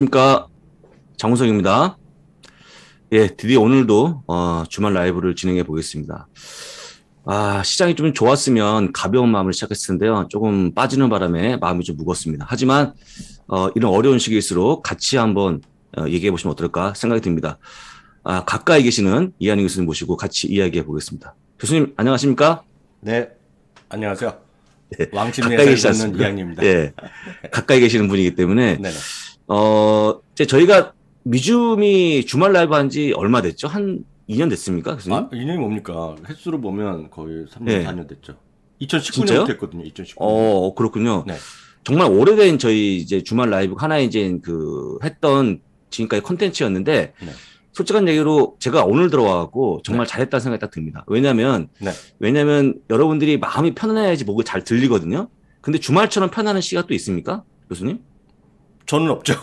안녕하십니까 장우석입니다. 예, 드디어 오늘도 어, 주말 라이브를 진행해 보겠습니다. 아, 시장이 좀 좋았으면 가벼운 마음을 시작했을 텐데요. 조금 빠지는 바람에 마음이 좀 무겁습니다. 하지만 어, 이런 어려운 시기일수록 같이 한번 어, 얘기해 보시면 어떨까 생각이 듭니다. 아, 가까이 계시는 이한희 교수님 모시고 같이 이야기해 보겠습니다. 교수님 안녕하십니까? 네, 안녕하세요. 네, 왕침리에 살고 있는 이한입니다. 예, 가까이 계시는 분이기 때문에 네네. 네. 어, 이제 저희가 미주미 주말 라이브 한 지 얼마 됐죠? 한 2년 됐습니까? 교수님? 아, 2년이 뭡니까? 횟수로 보면 거의 3년, 네. 4년 됐죠. 2 0 1 9년부거든요 2019년. 어, 그렇군요. 네. 정말 오래된 저희 이제 주말 라이브 하나 이제 그 했던 지금까지 컨텐츠였는데 네. 솔직한 얘기로 제가 오늘 들어와갖고 정말 네. 잘했다는 생각이 딱 듭니다. 왜냐면, 네. 왜냐면 여러분들이 마음이 편안해야지 목을잘 들리거든요. 근데 주말처럼 편안한 시가 또 있습니까? 교수님? 저는 없죠.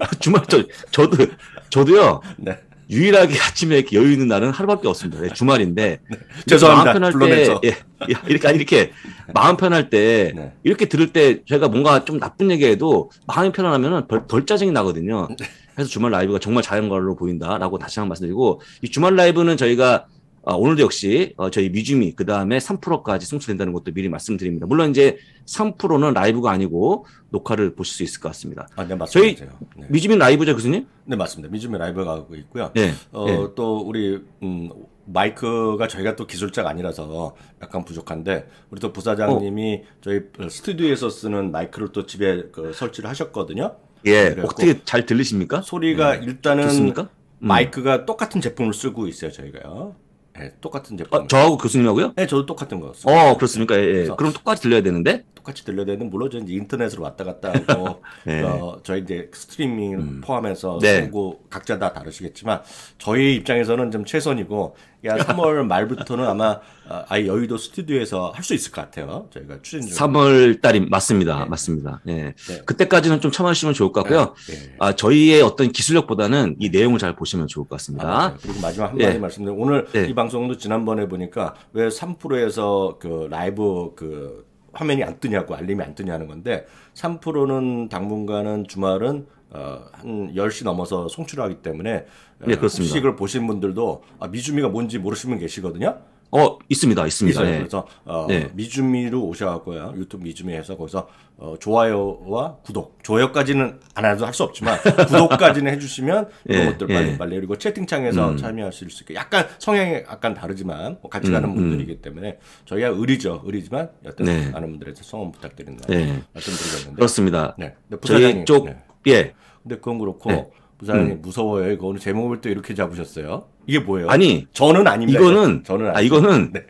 아, 주말 저 저도 저도요. 네. 유일하게 아침에 이렇게 여유 있는 날은 하루밖에 없습니다. 네, 주말인데. 네, 죄송합니다. 마음 편할 때, 예, 예, 이렇게, 이렇게, 네. 마음 편할 때, 네. 이렇게 들을 때 제가 뭔가 좀 나쁜 얘기해도 마음이 편안하면 덜, 덜 짜증이 나거든요. 네. 그래서 주말 라이브가 정말 잘한 걸로 보인다라고 다시 한번 말씀드리고, 이 주말 라이브는 저희가 어, 오늘도 역시 어, 저희 뮤지미 그 다음에 3%까지 승출된다는 것도 미리 말씀드립니다. 물론 이제 3%는 라이브가 아니고 녹화를 보실 수 있을 것 같습니다. 아, 네 맞습니다. 저희 네. 뮤지미 라이브죠 교수님? 네 맞습니다. 뮤지미 라이브 가고 있고요. 네. 어, 네. 또 우리 음, 마이크가 저희가 또 기술자가 아니라서 약간 부족한데 우리 또 부사장님이 어. 저희 스튜디오에서 쓰는 마이크를 또 집에 그 설치를 하셨거든요. 예. 어떻게 잘 들리십니까? 소리가 네. 일단은 좋습니까? 음. 마이크가 똑같은 제품을 쓰고 있어요 저희가요. 네, 똑같은 어, 제품. 아, 저하고 교수님하고요? 네, 저도 똑같은 거였어요. 어, 그렇습니까? 예, 예. 그럼 똑같이 들려야 되는데? 똑같이 들려야 되는 데 물론 이제 인터넷으로 왔다 갔다 하고 어, 네. 어, 저희 이제 스트리밍 음. 포함해서 그고 네. 각자 다 다르시겠지만 저희 입장에서는 좀 최선이고 야 3월 말부터는 아마 어, 아예 여의도 스튜디오에서 할 수 있을 것 같아요. 저희가 추진 중. 3월 달이 맞습니다. 네. 맞습니다. 예. 네. 그때까지는 좀 참아주시면 좋을 것 같고요. 아, 네. 아 저희의 어떤 기술력보다는 이 내용을 잘 보시면 좋을 것 같습니다. 아, 그리고 마지막 한 가지 예. 말씀드리면 오늘 예. 이 방송도 지난번에 보니까 왜 3프로에서 그 라이브 그 화면이 안 뜨냐고 알림이 안 뜨냐는 건데 3%는 당분간은 주말은 어, 한 10시 넘어서 송출하기 때문에 네, 그렇습니다. 혹시 이걸 보신 분들도 아, 미주미가 뭔지 모르시는 계시거든요. 어 있습니다 있습니다. 네. 그래서 어, 네. 미주미로 오셔갖고요 유튜브 미주미에서 거기서 어, 좋아요와 구독 좋아요까지는 안 해도 할 수 없지만 구독까지는 해주시면 이런 예, 네. 것들 빨리 예. 빨리 그리고 채팅창에서 음. 참여하실 수 있게 약간 성향이 약간 다르지만 뭐 같이 음, 가는 음. 분들이기 때문에 저희가 의리죠 의리지만 여튼 네. 많은 분들에게 성원 부탁드린다 네. 말씀드리겠는데 그렇습니다. 네. 부사장님, 저희 쪽 네. 예. 근데 그건 그렇고 네. 부사장님 음. 무서워요. 이거 오늘 제목을 또 이렇게 잡으셨어요. 이게 뭐예요? 아니 저는 아닙니다. 이거는 예, 저는 아 이거는 네.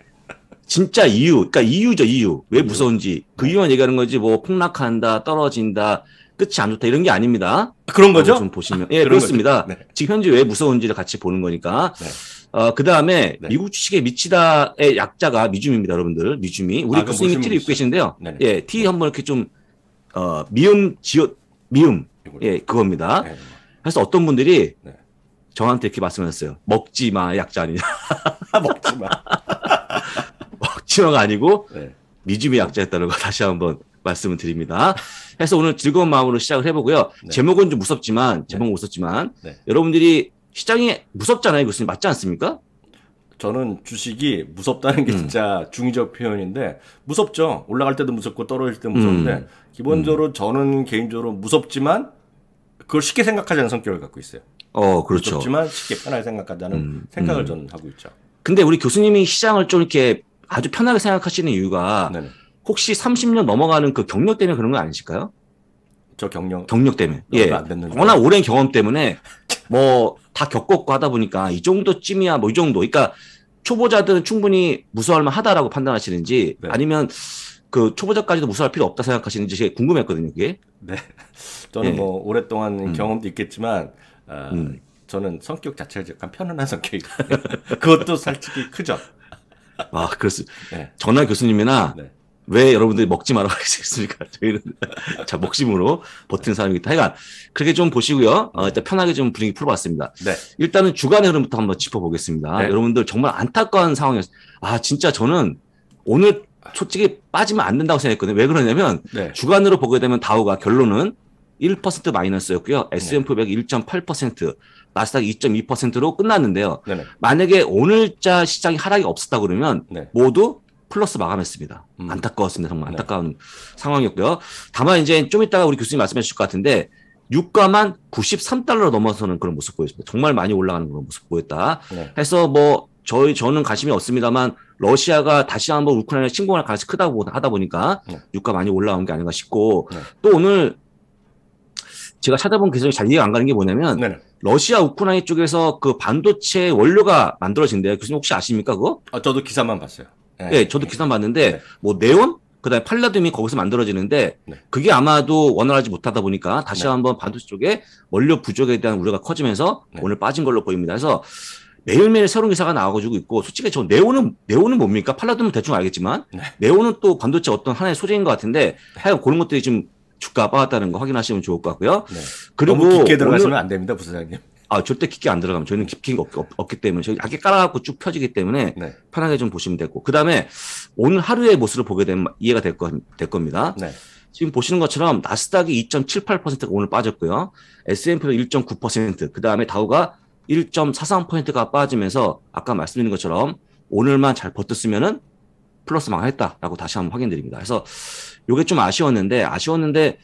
진짜 이유, 그러니까 이유죠 이유. 왜 무서운지 그 네. 이유만 얘기하는 거지 뭐 폭락한다, 떨어진다, 끝이 안 좋다 이런 게 아닙니다. 아, 그런 거죠? 좀 보시면 아, 예 그렇습니다. 네. 지금 현재 왜 무서운지를 같이 보는 거니까. 네. 어, 그 다음에 네. 미국 주식에 미치다의 약자가 미줌입니다, 여러분들. 미줌이. 우리 아, 교수님이 티를 입고 계시데요 네네. 예, 티 네. 한번 이렇게 좀, 어, 미음, 지어, 미음. 예, 그겁니다. 네 그래서 어떤 분들이, 네 저한테 이렇게 말씀하셨어요. 먹지 마 약자 아니냐. 먹지 마. 먹지 마가 아니고 네. 미주미 약자였다는 거 다시 한번 말씀을 드립니다. 해서 오늘 즐거운 마음으로 시작을 해보고요. 네. 제목은 좀 무섭지만 네. 제목은 무섭지만 네. 여러분들이 시장이 무섭잖아요, 교수님 맞지 않습니까? 저는 주식이 무섭다는 게 음. 진짜 중의적 표현인데 무섭죠. 올라갈 때도 무섭고 떨어질 때도 무섭는데 음. 기본적으로 음. 저는 개인적으로 무섭지만 그걸 쉽게 생각하지 않는 성격을 갖고 있어요. 어, 그렇죠. 좋지만 쉽게 편하게 생각하자는 음, 생각을 음. 저는 하고 있죠. 근데 우리 교수님이 시장을 좀 이렇게 아주 편하게 생각하시는 이유가 네네. 혹시 30년 넘어가는 그 경력 때문에 그런 거 아니실까요? 저 경력 경력 때문에 네, 예 워낙 오랜 경험 때문에 뭐 다 겪었고 하다 보니까 이 정도쯤이야 뭐 이 정도 그러니까 초보자들은 충분히 무서워할만 하다라고 판단하시는지 네. 아니면 그 초보자까지도 무서워할 필요 없다 생각하시는지 궁금했거든요 그게 네 저는 예. 뭐 오랫동안 음. 경험도 있겠지만 어, 음. 저는 성격 자체가 약간 편안한 성격이거요 그것도 솔직히 크죠. 아, 그렇습니다. 네. 전화 교수님이나 네. 왜 여러분들이 먹지 말아 하겠습니까? 저희는 자 먹심으로 버티는 사람이기 때 하여간 그렇게 좀 보시고요. 어, 일단 편하게 좀 분위기 풀어봤습니다. 네. 일단은 주간의 흐름부터 한번 짚어보겠습니다. 네. 여러분들 정말 안타까운 상황이었어요. 아 진짜 저는 오늘 솔직히 빠지면 안 된다고 생각했거든요. 왜 그러냐면 네. 주간으로 보게 되면 다우가 결론은 1% 마이너스였고요. 네. S&P 500 1.8%, 나스닥 2.2%로 끝났는데요. 네, 네 만약에 오늘자 시장이 하락이 없었다 그러면 네. 모두 플러스 마감했습니다. 음. 안타까웠습니다. 정말 네. 안타까운 네. 상황이었고요. 다만 이제 좀 이따가 우리 교수님 말씀해 주실 것 같은데 유가만 93달러 넘어서는 그런 모습 보였습니다. 정말 많이 올라가는 그런 모습 보였다. 네. 해서 뭐 저희 저는 관심이 없습니다만 러시아가 다시 한번 우크라이나 침공할 가능성이 크다고 하다 보니까 네. 유가 많이 올라온 게 아닌가 싶고 네. 또 오늘 제가 찾아본 기사이잘 이해가 안 가는 게 뭐냐면 네네. 러시아 우크라이나 쪽에서 그 반도체 원료가 만들어진대요. 교수님 혹시 아십니까 그거? 아 저도 기사만 봤어요. 네, 네 저도 기사만 봤는데 네. 뭐 네온 그다음에 팔라듐이 거기서 만들어지는데 네. 그게 아마도 원활하지 못하다 보니까 다시 네. 한번 반도체 쪽에 원료 부족에 대한 우려가 커지면서 네. 오늘 빠진 걸로 보입니다. 그래서 매일매일 새로운 기사가 나와가지고 있고 솔직히 저네온은네온은 뭡니까 팔라듐은 대충 알겠지만 네. 네오는 또 반도체 어떤 하나의 소재인 것 같은데 네. 하여간 그런 것들이 좀 주가 빠졌다는 거 확인하시면 좋을 것 같고요. 네. 그리고 너무 깊게 들어가시면 오늘... 안 됩니다, 부사장님. 아 절대 깊게 안 들어가면 저희는 깊게 없, 없, 없기 때문에 저희 약게 깔아갖고 쭉 펴지기 때문에 네. 편하게 좀 보시면 되고 그 다음에 오늘 하루의 모습을 보게 되면 이해가 될, 거, 될 겁니다. 네. 지금 보시는 것처럼 나스닥이 2.78%가 오늘 빠졌고요. S&P도 1.9%, 그 다음에 다우가 1.43%가 빠지면서 아까 말씀드린 것처럼 오늘만 잘 버텼으면은 플러스 망했다라고 다시 한번 확인드립니다. 그래서 요게 좀 아쉬웠는데 아쉬웠는데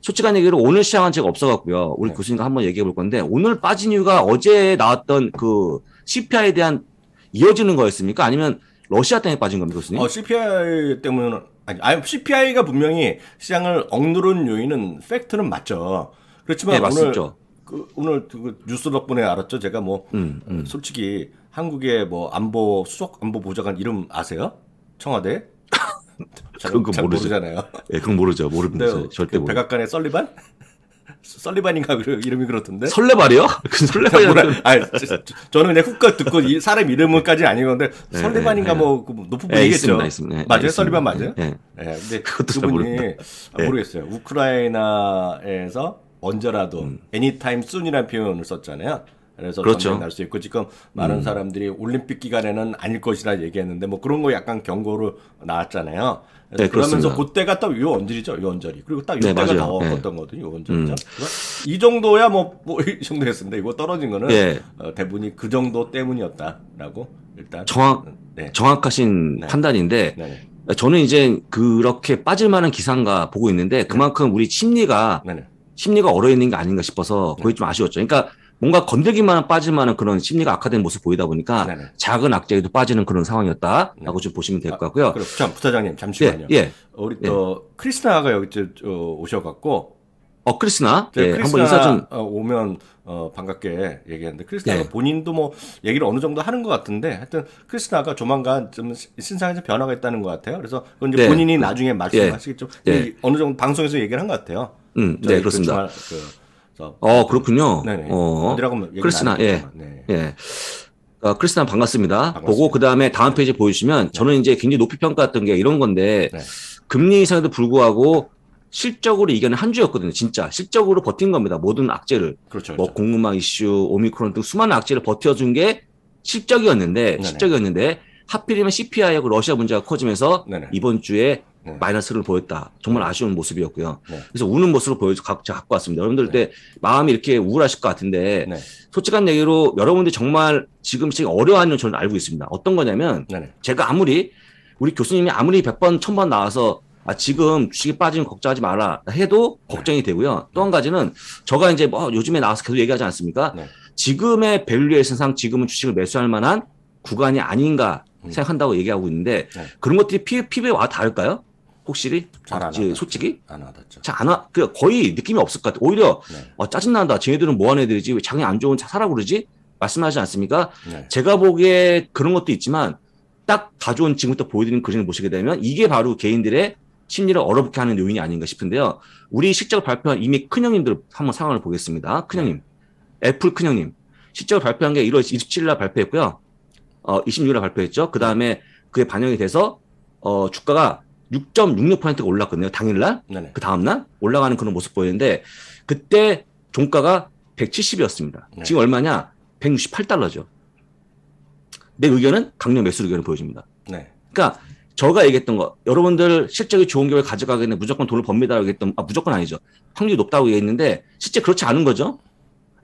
솔직한 얘기로 오늘 시작한 제가 없어갖고요. 우리 네. 교수님과 한번 얘기해 볼 건데 오늘 빠진 이유가 어제 나왔던 그 CPI에 대한 이어지는 거였습니까? 아니면 러시아 때문에 빠진 겁니까, 교수님? 어, CPI 때문에 아니, 아니 CPI가 분명히 시장을 억누른 요인은 팩트는 맞죠. 그렇지만 네, 오늘 그, 오늘 그 뉴스 덕분에 알았죠. 제가 뭐 음, 음. 솔직히 한국의 뭐 안보 수석 안보 보좌관 이름 아세요? 청와대? 그건 잘 모르죠. 모르잖아요. 예, 그건 모르죠. 모르면서 절대 그 백악관의 썰리반? 썰리반인가 그 이름이 그렇던데. 설레발이요? 그 설레발이라는 아, 저는 그냥 후가 듣고 이 사람 이름까지 아니었는데 설레반인가 예, 예, 네, 예. 뭐, 그 뭐 높은 분이겠죠. 네, 있습니다, 맞아요, 썰리반 맞아요. 예, 근데 그것도 그분이 아, 모르겠어요. 우크라이나에서 언제라도 음. anytime soon이라는 표현을 썼잖아요. 그래서 그렇죠. 날수 있고 지금 많은 음. 사람들이 올림픽 기간에는 아닐 것이라 얘기했는데 뭐 그런 거 약간 경고로 나왔잖아요. 네, 그러면서 그때가 딱 요원절이죠, 요원절이. 그리고 딱 네, 요때가 네, 다왔었던 네. 거거든요, 요원절이죠. 음. 이 정도야 뭐, 뭐, 이 정도였습니다. 이거 떨어진 거는 네. 어, 대부분이 그 정도 때문이었다라고 일단 정확 음, 네. 정확하신 네. 판단인데 저는 이제 그렇게 빠질 만한 기사인가 보고 있는데 그만큼 우리 심리가 심리가 얼어 있는 게 아닌가 싶어서 그게 좀 아쉬웠죠. 그러니까 뭔가 건들기만 빠질만한 그런 심리가 악화된 모습 보이다 보니까 네네. 작은 악재에도 빠지는 그런 상황이었다라고 네. 좀 보시면 될 것 같고요. 아, 그렇죠. 그럼 부사장님 잠시만요. 예, 예. 우리 예. 또 예. 크리스나가 여기 오셔갖고 어 크리스나 예, 크리스나 한번 인사 좀 어, 오면 어, 반갑게 얘기했는데 크리스나가 예. 본인도 뭐 얘기를 어느 정도 하는 것 같은데 하여튼 크리스나가 조만간 좀 신상에서 변화가 있다는 것 같아요. 그래서 그건 이제 네. 본인이 나중에 말씀하시겠죠. 예. 어느 정도 방송에서 얘기를 한 것 같아요. 음, 네 그렇습니다. 그, 그어 그렇군요. 네네. 어 크리스나 예. 네. 예. 어, 크리스나 반갑습니다. 반갑습니다. 보고 그 다음에 다음 페이지 보여주시면 네. 저는 이제 굉장히 높이 평가했던 게 이런 건데 네. 금리 인상에도 불구하고 실적으로 이겨낸 한 주였거든요. 진짜 실적으로 버틴 겁니다. 모든 악재를 그렇죠, 그렇죠. 뭐 그렇죠. 공급망 이슈, 오미크론 등 수많은 악재를 버텨준 게 실적이었는데 네 실적이었는데 하필이면 CPI하고 러시아 문제가 커지면서 네 이번 주에 네. 마이너스를 보였다. 정말 네. 아쉬운 모습이었고요. 네. 그래서 우는 모습을 보여서 각자 갖고 왔습니다. 여러분들 네. 때 마음이 이렇게 우울하실 것 같은데 네. 솔직한 얘기로 여러분들이 정말 지금 시기 어려워하는 저는 알고 있습니다. 어떤 거냐면 네, 제가 아무리 우리 교수님이 아무리 100번 1000번 나와서 아 지금 주식에 빠지면 걱정하지 마라 해도 걱정이 되고요. 또 한 가지는 저가 이제 뭐 요즘에 나와서 계속 얘기하지 않습니까? 지금의 밸류에이션상 지금은 주식을 매수할 만한 구간이 아닌가 음. 생각한다고 얘기하고 있는데 네. 그런 것들이 피, 피부에 와 닿을까요? 혹시리? 잘안 솔직히? 안 와닿죠. 잘안 와, 그 거의 느낌이 없을 것 같아요. 오히려 네. 어, 짜증난다. 쟤네들은 뭐하는 애들이지? 왜장이안 좋은 사라 그러지? 말씀하지 않습니까? 네. 제가 보기에 그런 것도 있지만 딱 가져온 지금부터 보여드리는 그림을 보시게 되면 이게 바로 개인들의 심리를 얼어붙게 하는 요인이 아닌가 싶은데요. 우리 실적 발표한 이미 큰형님들 한번 상황을 보겠습니다. 큰형님, 네. 애플 큰형님 실적 발표한 게 1월 27일 날 발표했고요. 어, 26일 날 발표했죠. 그 다음에 그게 반영이 돼서 어, 주가가 6.66%가 올랐거든요. 당일날. 네네. 그 다음날 올라가는 그런 모습 보이는데 그때 종가가 170이었습니다. 네. 지금 얼마냐? 168달러죠. 내 의견은 강력 매수 의견을 보여줍니다. 네. 그러니까 저가 얘기했던 거 여러분들 실적이 좋은 기업을 가져가기에는 무조건 돈을 법니다라고 했던 아 무조건 아니죠. 확률이 높다고 얘기했는데 실제 그렇지 않은 거죠.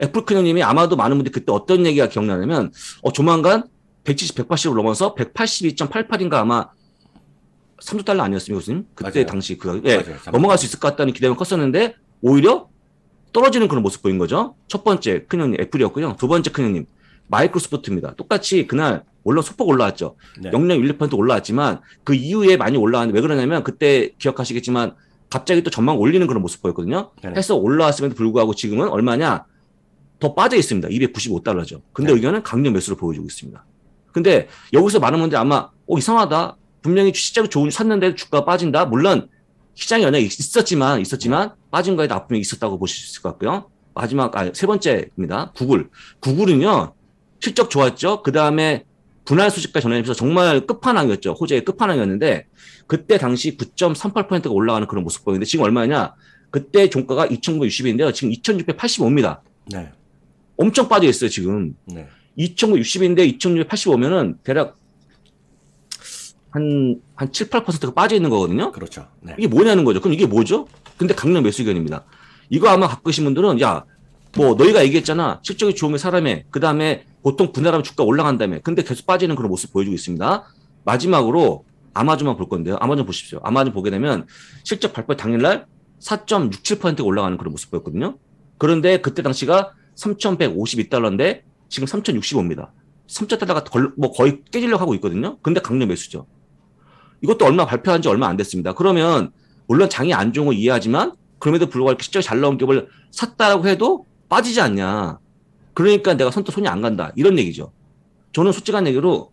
애플큰형님이 아마도 많은 분들이 그때 어떤 얘기가 기억나냐면 어 조만간 170, 180을 넘어서 182.88인가 아마 3조 달러 아니었습니까, 교수님? 그때 맞아요. 당시 그 예, 맞아요. 넘어갈 수 있을 것 같다는 기대감 이 컸었는데 오히려 떨어지는 그런 모습 보인 거죠. 첫 번째 큰 형님 애플이었고요. 두 번째 큰 형님 마이크로소프트입니다. 똑같이 그날 물론 소폭 올라왔죠. 네. 영량 1, 2% 올라왔지만 그 이후에 많이 올라왔는데 왜 그러냐면 그때 기억하시겠지만 갑자기 또 전망 올리는 그런 모습 보였거든요. 네. 해서 올라왔음에도 불구하고 지금은 얼마냐? 더 빠져 있습니다. 295달러죠. 근데 네. 의견은 강력 매수를 보여주고 있습니다. 근데 여기서 많은 분들이 아마 어 이상하다. 분명히 시장이 좋은 샀는데 주가 빠진다. 물론 시장이 연에 있었지만 있었지만 빠진 거에도 아픔이 있었다고 보실 수 있을 것 같고요. 마지막 아, 세 번째입니다. 구글. 구글은요 실적 좋았죠. 그 다음에 분할 수익과 전환해서 정말 끝판왕이었죠. 호재의 끝판왕이었는데 그때 당시 9.38%가 올라가는 그런 모습 보이는데 지금 얼마냐? 그때 종가가 2,960인데요. 지금 2,685입니다. 네. 엄청 빠져 있어요 지금. 네. 2,960인데 2,685면은 대략 한, 한 7, 8%가 빠져 있는 거거든요. 그렇죠. 네. 이게 뭐냐는 거죠. 그럼 이게 뭐죠? 근데 강력 매수견입니다. 이거 아마 갖고 계신 분들은, 야, 뭐, 너희가 얘기했잖아. 실적이 좋으면 사람에, 그 다음에 보통 분할하면 주가 올라간다음에 근데 계속 빠지는 그런 모습 보여주고 있습니다. 마지막으로 아마존만 볼 건데요. 아마존 보십시오. 아마존 보게 되면 실적 발표 당일날 4.67%가 올라가는 그런 모습 보였거든요. 그런데 그때 당시가 3,152달러인데 지금 3,065입니다. 3차 달러가 뭐 거의 깨질려고 하고 있거든요. 근데 강력 매수죠. 이것도 얼마 발표한 지 얼마 안 됐습니다. 그러면 물론 장이 안 좋은 거 이해하지만 그럼에도 불구하고 이렇게 실적 잘 나온 기업을 샀다라고 해도 빠지지 않냐. 그러니까 내가 선뜻 손이 안 간다. 이런 얘기죠. 저는 솔직한 얘기로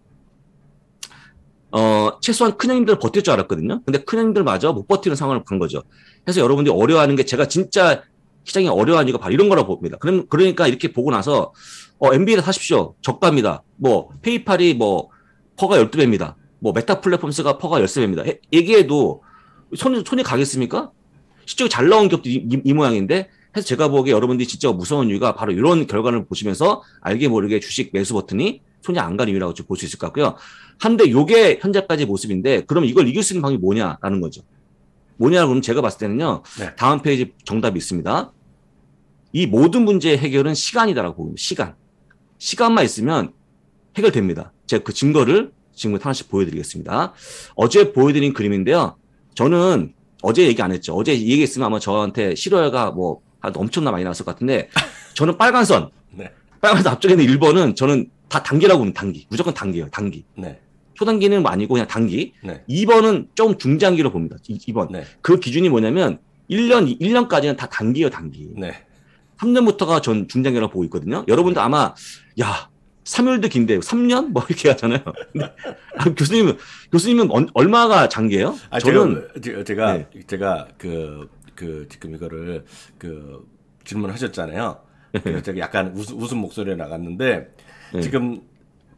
어, 최소한 큰 형님들 버틸 줄 알았거든요. 근데 큰 형님들마저 못 버티는 상황을 본 거죠. 그래서 여러분들이 어려워하는 게 제가 진짜 시장이 어려워하는 이유가 바로 이런 거라고 봅니다. 그럼 그러니까 이렇게 보고 나서 어, MB를 사십시오. 적답니다뭐 페이팔이 뭐 퍼가 12배입니다. 뭐 메타 플랫폼스가 퍼가 1 3입니다 얘기해도 손이, 손이 가겠습니까? 실제로잘 나온 기업도 이, 이, 이 모양인데 해서 제가 보기에 여러분들이 진짜 무서운 이유가 바로 이런 결과를 보시면서 알게 모르게 주식 매수 버튼이 손이 안 가는 이유라고 볼 수 있을 것 같고요. 한데 요게 현재까지 모습인데 그럼 이걸 이길 수 있는 방법이 뭐냐라는 거죠. 뭐냐 그러면 제가 봤을 때는요. 네. 다음 페이지 정답이 있습니다. 이 모든 문제의 해결은 시간이다라고 봅니다. 시간. 시간만 있으면 해결됩니다. 제가 그 증거를 지금 하나씩 보여드리겠습니다. 어제 보여드린 그림인데요. 저는 어제 얘기 안 했죠. 어제 얘기했으면 아마 저한테 실화가 뭐 엄청나 많이 나왔을 것 같은데 저는 빨간 선, 네. 빨간 선 앞쪽에 있는 1번은 저는 다 단기라고 보면 단기, 무조건 단기예요. 단기. 네. 초단기는 뭐 아니고 그냥 단기. 네. 2번은 좀 중장기로 봅니다. 2번. 네. 그 기준이 뭐냐면 1년, 1년까지는 다 단기예요, 단기. 네. 3년부터가 전 중장기라고 보고 있거든요. 여러분도 네. 아마 야 3일도 긴데 3년 뭐 이렇게 하잖아요. 아, 교수님은 교수님은 언, 얼마가 장기예요? 아, 저는 제가 제가, 네. 제가 그, 그 지금 이거를 그 질문하셨잖아요. 네. 그래서 제가 약간 웃음, 웃음 목소리에 나갔는데 네. 지금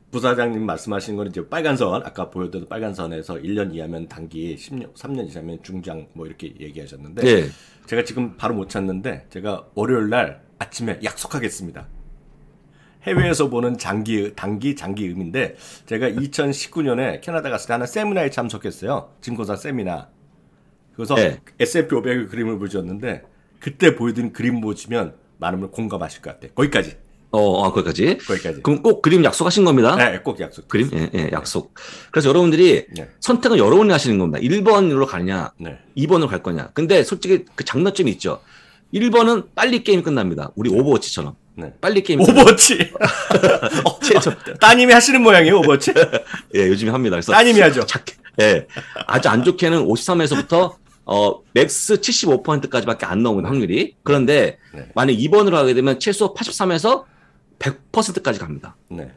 부사장님 말씀하신 거는 이제 빨간선 아까 보여드린 빨간선에서 1년 이하면 단기 10년 3년 이하면 중장 뭐 이렇게 얘기하셨는데 네. 제가 지금 바로 못 찾는데 제가 월요일 날 아침에 약속하겠습니다. 해외에서 보는 장기 단기 장기 음인데 제가 2019년에 캐나다 갔을 때 하나 세미나에 참석했어요. 증권사 세미나. 그래서 네. S&P 500의 그림을 보여줬는데 그때 보여드린 그림 보시면 많은 분 공감하실 것 같아요. 거기까지. 어, 아, 거기까지. 거기까지. 그럼 꼭 그림 약속하신 겁니다. 네, 꼭 약속. 그림, 예, 예, 약속. 그래서 여러분들이 네. 선택은 여러분이 하시는 겁니다. 1번으로 가느냐, 네. 2번으로 갈 거냐. 근데 솔직히 그 장단점이 있죠. 1번은 빨리 게임이 끝납니다. 우리 오버워치처럼. 네. 빨리 게임. 오버워치. 어, 최초. 어, 따님이 하시는 모양이에요, 오버워치? 예, 요즘에 합니다. 그래서 따님이 하죠. 작게, 예. 아주 안 좋게는 53에서부터 어, 맥스 75%까지밖에 안 나오는 확률이. 그런데 네. 만약 2번으로 하게 되면 최소 83에서 100%까지 갑니다. 네.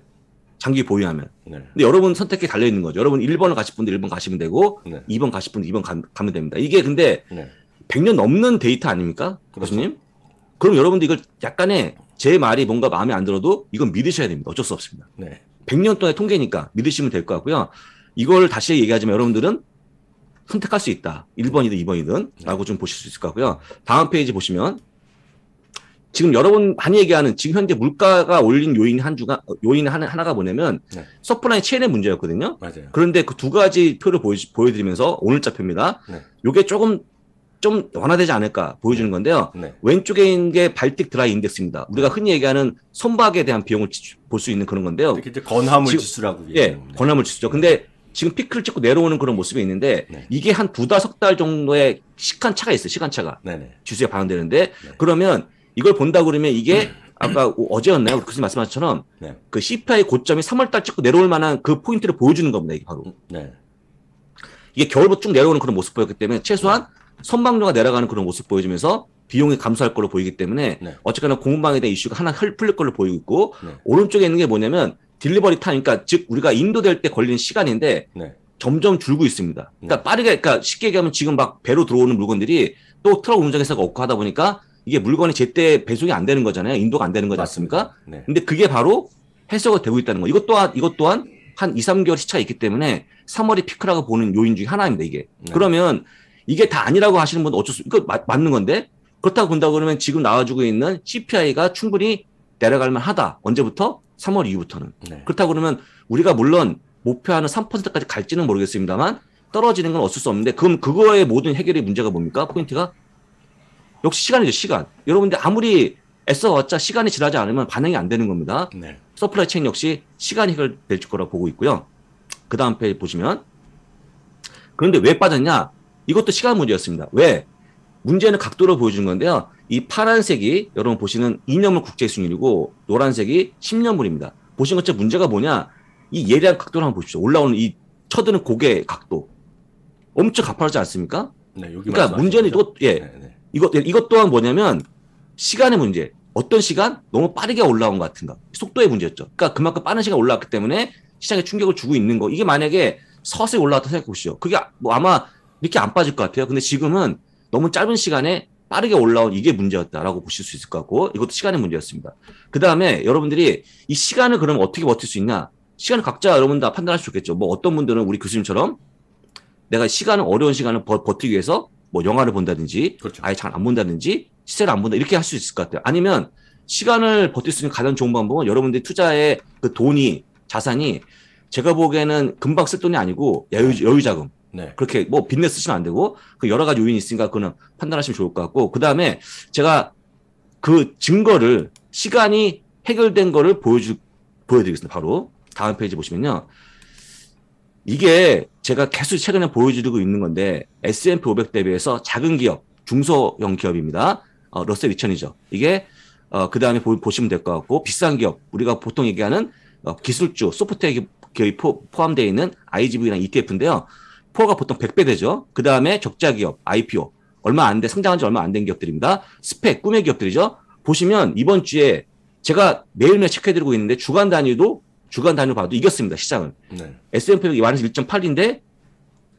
장기 보유하면. 네. 근데 여러분 선택에 달려 있는 거죠. 여러분 1번을 가실 분들 1번 가시면 되고 네. 2번 가실 분들 2번 가, 면 됩니다. 이게 근데 네. 100년 넘는 데이터 아닙니까? 그렇죠. 교수님? 그 그럼 여러분도 이걸 약간의 제 말이 뭔가 마음에 안 들어도 이건 믿으셔야 됩니다. 어쩔 수 없습니다. 네. 100년 동안의 통계니까 믿으시면 될 것 같고요. 이걸 다시 얘기하지만 여러분들은 선택할 수 있다. 1번이든 2번이든 네. 라고 좀 보실 수 있을 것 같고요. 다음 페이지 보시면 지금 여러분 많이 얘기하는 지금 현재 물가가 올린 요인 한 주가 어, 요인 하나, 하나가 뭐냐면 네. 서프라인 체인의 문제였거든요. 맞아요. 그런데 그 두 가지 표를 보여, 보여드리면서 오늘자 표입니다. 네. 요게 조금 좀 완화되지 않을까 보여주는 네. 건데요. 네. 왼쪽에 있는 게 발틱 드라이 인덱스입니다. 우리가 네. 흔히 얘기하는 선박에 대한 비용을 볼 수 있는 그런 건데요. 특히 건화물 지수라고 예, 건화물 지수죠. 네. 근데 지금 피크를 찍고 내려오는 그런 모습이 있는데 네. 이게 한 두다석달 정도의 시간 차가 있어요. 시간 차가 네. 지수에 반영되는데 그러면 이걸 본다 그러면 이게 아까 어제였나요? 교수님 말씀하신 것처럼 그 CPI 고점이 3월달 찍고 내려올 만한 그 포인트를 보여주는 겁니다. 이게 바로. 음, 이게 겨울부터 쭉 내려오는 그런 모습 보였기 때문에 최소한 선방료가 내려가는 그런 모습 보여주면서 비용이 감소할 걸로 보이기 때문에 네. 어쨌거나 공공방에 대한 이슈가 하나 풀릴 걸로 보이고 있고 네. 오른쪽에 있는 게 뭐냐면 딜리버리 타임, 그러니까 즉 우리가 인도될 때 걸리는 시간인데 네. 점점 줄고 있습니다. 그러니까 네. 빠르게, 그러니까 쉽게 얘기하면 지금 막 배로 들어오는 물건들이 또 트럭 운전회사가 없고 하다 보니까 이게 물건이 제때 배송이 안 되는 거잖아요. 인도가 안 되는 거지 않습니까? 네. 근데 그게 바로 해소가 되고 있다는 거. 이것 또한 이것 또한 한 2, 3개월 시차가 있기 때문에 3월이 피크라고 보는 요인 중에 하나입니다, 이게. 네. 그러면 이게 다 아니라고 하시는 분은 어쩔 수, 이거 마, 맞는 건데, 그렇다고 본다고 그러면 지금 나와주고 있는 CPI가 충분히 내려갈만 하다. 언제부터? 3월 이후부터는. 네. 그렇다고 그러면 우리가 물론 목표하는 3%까지 갈지는 모르겠습니다만, 떨어지는 건 어쩔 수 없는데, 그럼 그거의 모든 해결의 문제가 뭡니까? 포인트가? 역시 시간이죠, 시간. 여러분들 아무리 애써왔자 시간이 지나지 않으면 반응이안 되는 겁니다. 네. 서플라이 체인 역시 시간이 해결될 거라고 보고 있고요. 그 다음 페이지 보시면 그런데 왜 빠졌냐? 이것도 시간 문제였습니다. 왜? 문제는 각도로 보여주는 건데요. 이 파란색이 여러분 보시는 2년물 국제 수 순위이고 노란색이 10년물입니다. 보신 것처럼 문제가 뭐냐? 이 예리한 각도를 한번 보십시오. 올라오는 이 쳐드는 고개 각도 엄청 가파르지 않습니까? 네, 그러니까 문제는 이것 예 네, 네. 이것 예, 이것 또한 뭐냐면 시간의 문제. 어떤 시간 너무 빠르게 올라온 것 같은가 속도의 문제였죠. 그러니까 그만큼 빠른 시간 올라왔기 때문에 시장에 충격을 주고 있는 거. 이게 만약에 서서히 올라왔다 생각해 보시죠. 그게 뭐 아마 이렇게 안 빠질 것 같아요. 근데 지금은 너무 짧은 시간에 빠르게 올라온 이게 문제였다라고 보실 수 있을 것 같고 이것도 시간의 문제였습니다. 그 다음에 여러분들이 이 시간을 그러면 어떻게 버틸 수 있냐? 시간을 각자 여러분 다 판단할 수 있겠죠. 뭐 어떤 분들은 우리 교수님처럼 내가 시간을 어려운 시간을 버, 버티기 위해서 뭐 영화를 본다든지 그렇죠. 아예 잘 안 본다든지 시세를 안 본다 이렇게 할 수 있을 것 같아요. 아니면 시간을 버틸 수 있는 가장 좋은 방법은 여러분들이 투자에그 돈이 자산이 제가 보기에는 금방 쓸 돈이 아니고 여유, 여유 자금 네. 그렇게 뭐 빚내 쓰시면 안 되고 그 여러 가지 요인이 있으니까 그거는 판단하시면 좋을 것 같고 그 다음에 제가 그 증거를 시간이 해결된 거를 보여줄 보여드리겠습니다. 바로 다음 페이지 보시면요. 이게 제가 계속 최근에 보여드리고 있는 건데 S&P 500 대비해서 작은 기업, 중소형 기업입니다. 어, 러셀 2000이죠. 이게 어, 그 다음에 보시면 될 것 같고 비싼 기업, 우리가 보통 얘기하는 어, 기술주, 소프트웨어 기업이 포함되어 있는 IGV랑 ETF인데요. 포가 보통 100배 되죠. 그 다음에 적자 기업, IPO. 얼마 안 돼, 상장한 지 얼마 안 된 기업들입니다. 스펙, 꿈의 기업들이죠. 보시면 이번 주에 제가 매일매일 체크해드리고 있는데 주간 단위도 주간 단위로 봐도 이겼습니다. 시장은. 네. S&P 100이 1.8인데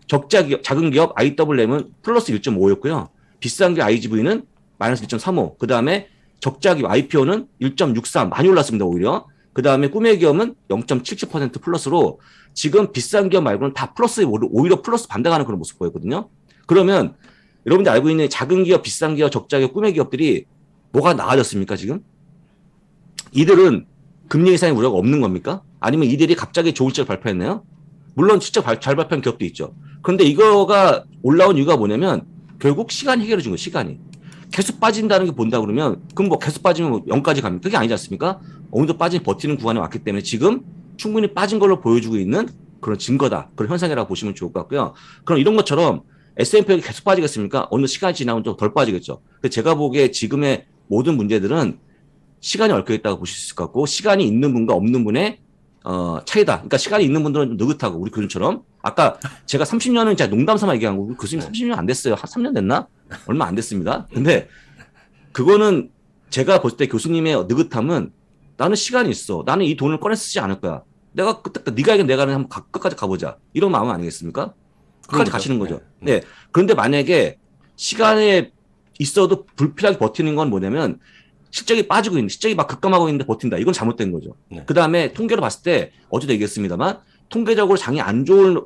적자 기업, 작은 기업 IWM은 플러스 1.5였고요. 비싼 게 IGV는 마이너스 1.35. 그 다음에 적자 기업 IPO는 1.63. 많이 올랐습니다. 오히려. 그 다음에 꿈의 기업은 0.77% 플러스로 지금 비싼 기업 말고는 다 플러스, 오히려 플러스 반대하는 그런 모습 보였거든요. 그러면 여러분들 알고 있는 작은 기업, 비싼 기업, 적자 기업, 꿈의 기업들이 뭐가 나아졌습니까, 지금? 이들은 금리 인상의 우려가 없는 겁니까? 아니면 이들이 갑자기 좋을책 발표했나요? 물론 진짜 발, 잘 발표한 기업도 있죠. 그런데 이거가 올라온 이유가 뭐냐면 결국 시간이 해결해 준 거예요, 시간이. 계속 빠진다는 게 본다 그러면 그럼 뭐 계속 빠지면 0까지 뭐 가면 그게 아니지 않습니까? 어느 정도 빠진 버티는 구간에 왔기 때문에 지금 충분히 빠진 걸로 보여주고 있는 그런 증거다. 그런 현상이라고 보시면 좋을 것 같고요. 그럼 이런 것처럼 S&P가 계속 빠지겠습니까? 어느 시간이 지나면 좀 덜 빠지겠죠. 근 제가 보기에 지금의 모든 문제들은 시간이 얽혀 있다고 보실 수 있을 것 같고 시간이 있는 분과 없는 분의 어, 차이다. 그러니까 시간이 있는 분들은 느긋하고 우리 교수님처럼 아까 제가 30년은 진짜 농담 삼아 얘기한 거고 교수님 30년 안 됐어요. 한 3년 됐나? 얼마 안 됐습니다. 근데 그거는 제가 볼 때 교수님의 느긋함은 나는 시간이 있어. 나는 이 돈을 꺼내 쓰지 않을 거야. 내가 그때 네가 이겨 내가 한번 끝까지 가보자. 이런 마음 아니겠습니까? 끝까지 가시는 거죠. 네. 네. 네. 그런데 만약에 시간에 있어도 불필요하게 버티는 건 뭐냐면 실적이 빠지고 있는 실적이 막 급감하고 있는데 버틴다. 이건 잘못된 거죠. 네. 그 다음에 통계로 봤을 때 어제도 얘기했습니다만 통계적으로 장이 안 좋은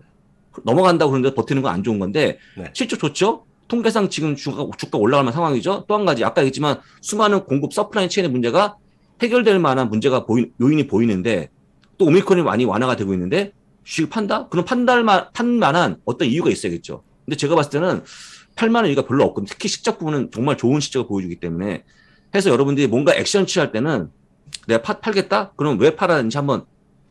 넘어간다고 그러는데 버티는 건 안 좋은 건데 네. 실적 좋죠. 통계상 지금 주가, 주가 올라갈 만 상황이죠. 또 한 가지 아까 얘기했지만 수많은 공급 서프라인 체인의 문제가 해결될 만한 문제가 보인 요인이 보이는데 또 오미크론이 많이 완화가 되고 있는데 주식 판다? 그럼 판달 만, 판만한 어떤 이유가 있어야겠죠. 근데 제가 봤을 때는 팔만한 이유가 별로 없거든요. 특히 실적 부분은 정말 좋은 실적을 보여주기 때문에 해서 여러분들이 뭔가 액션 취할 때는 내가 파, 팔겠다? 그럼 왜 팔았는지 한번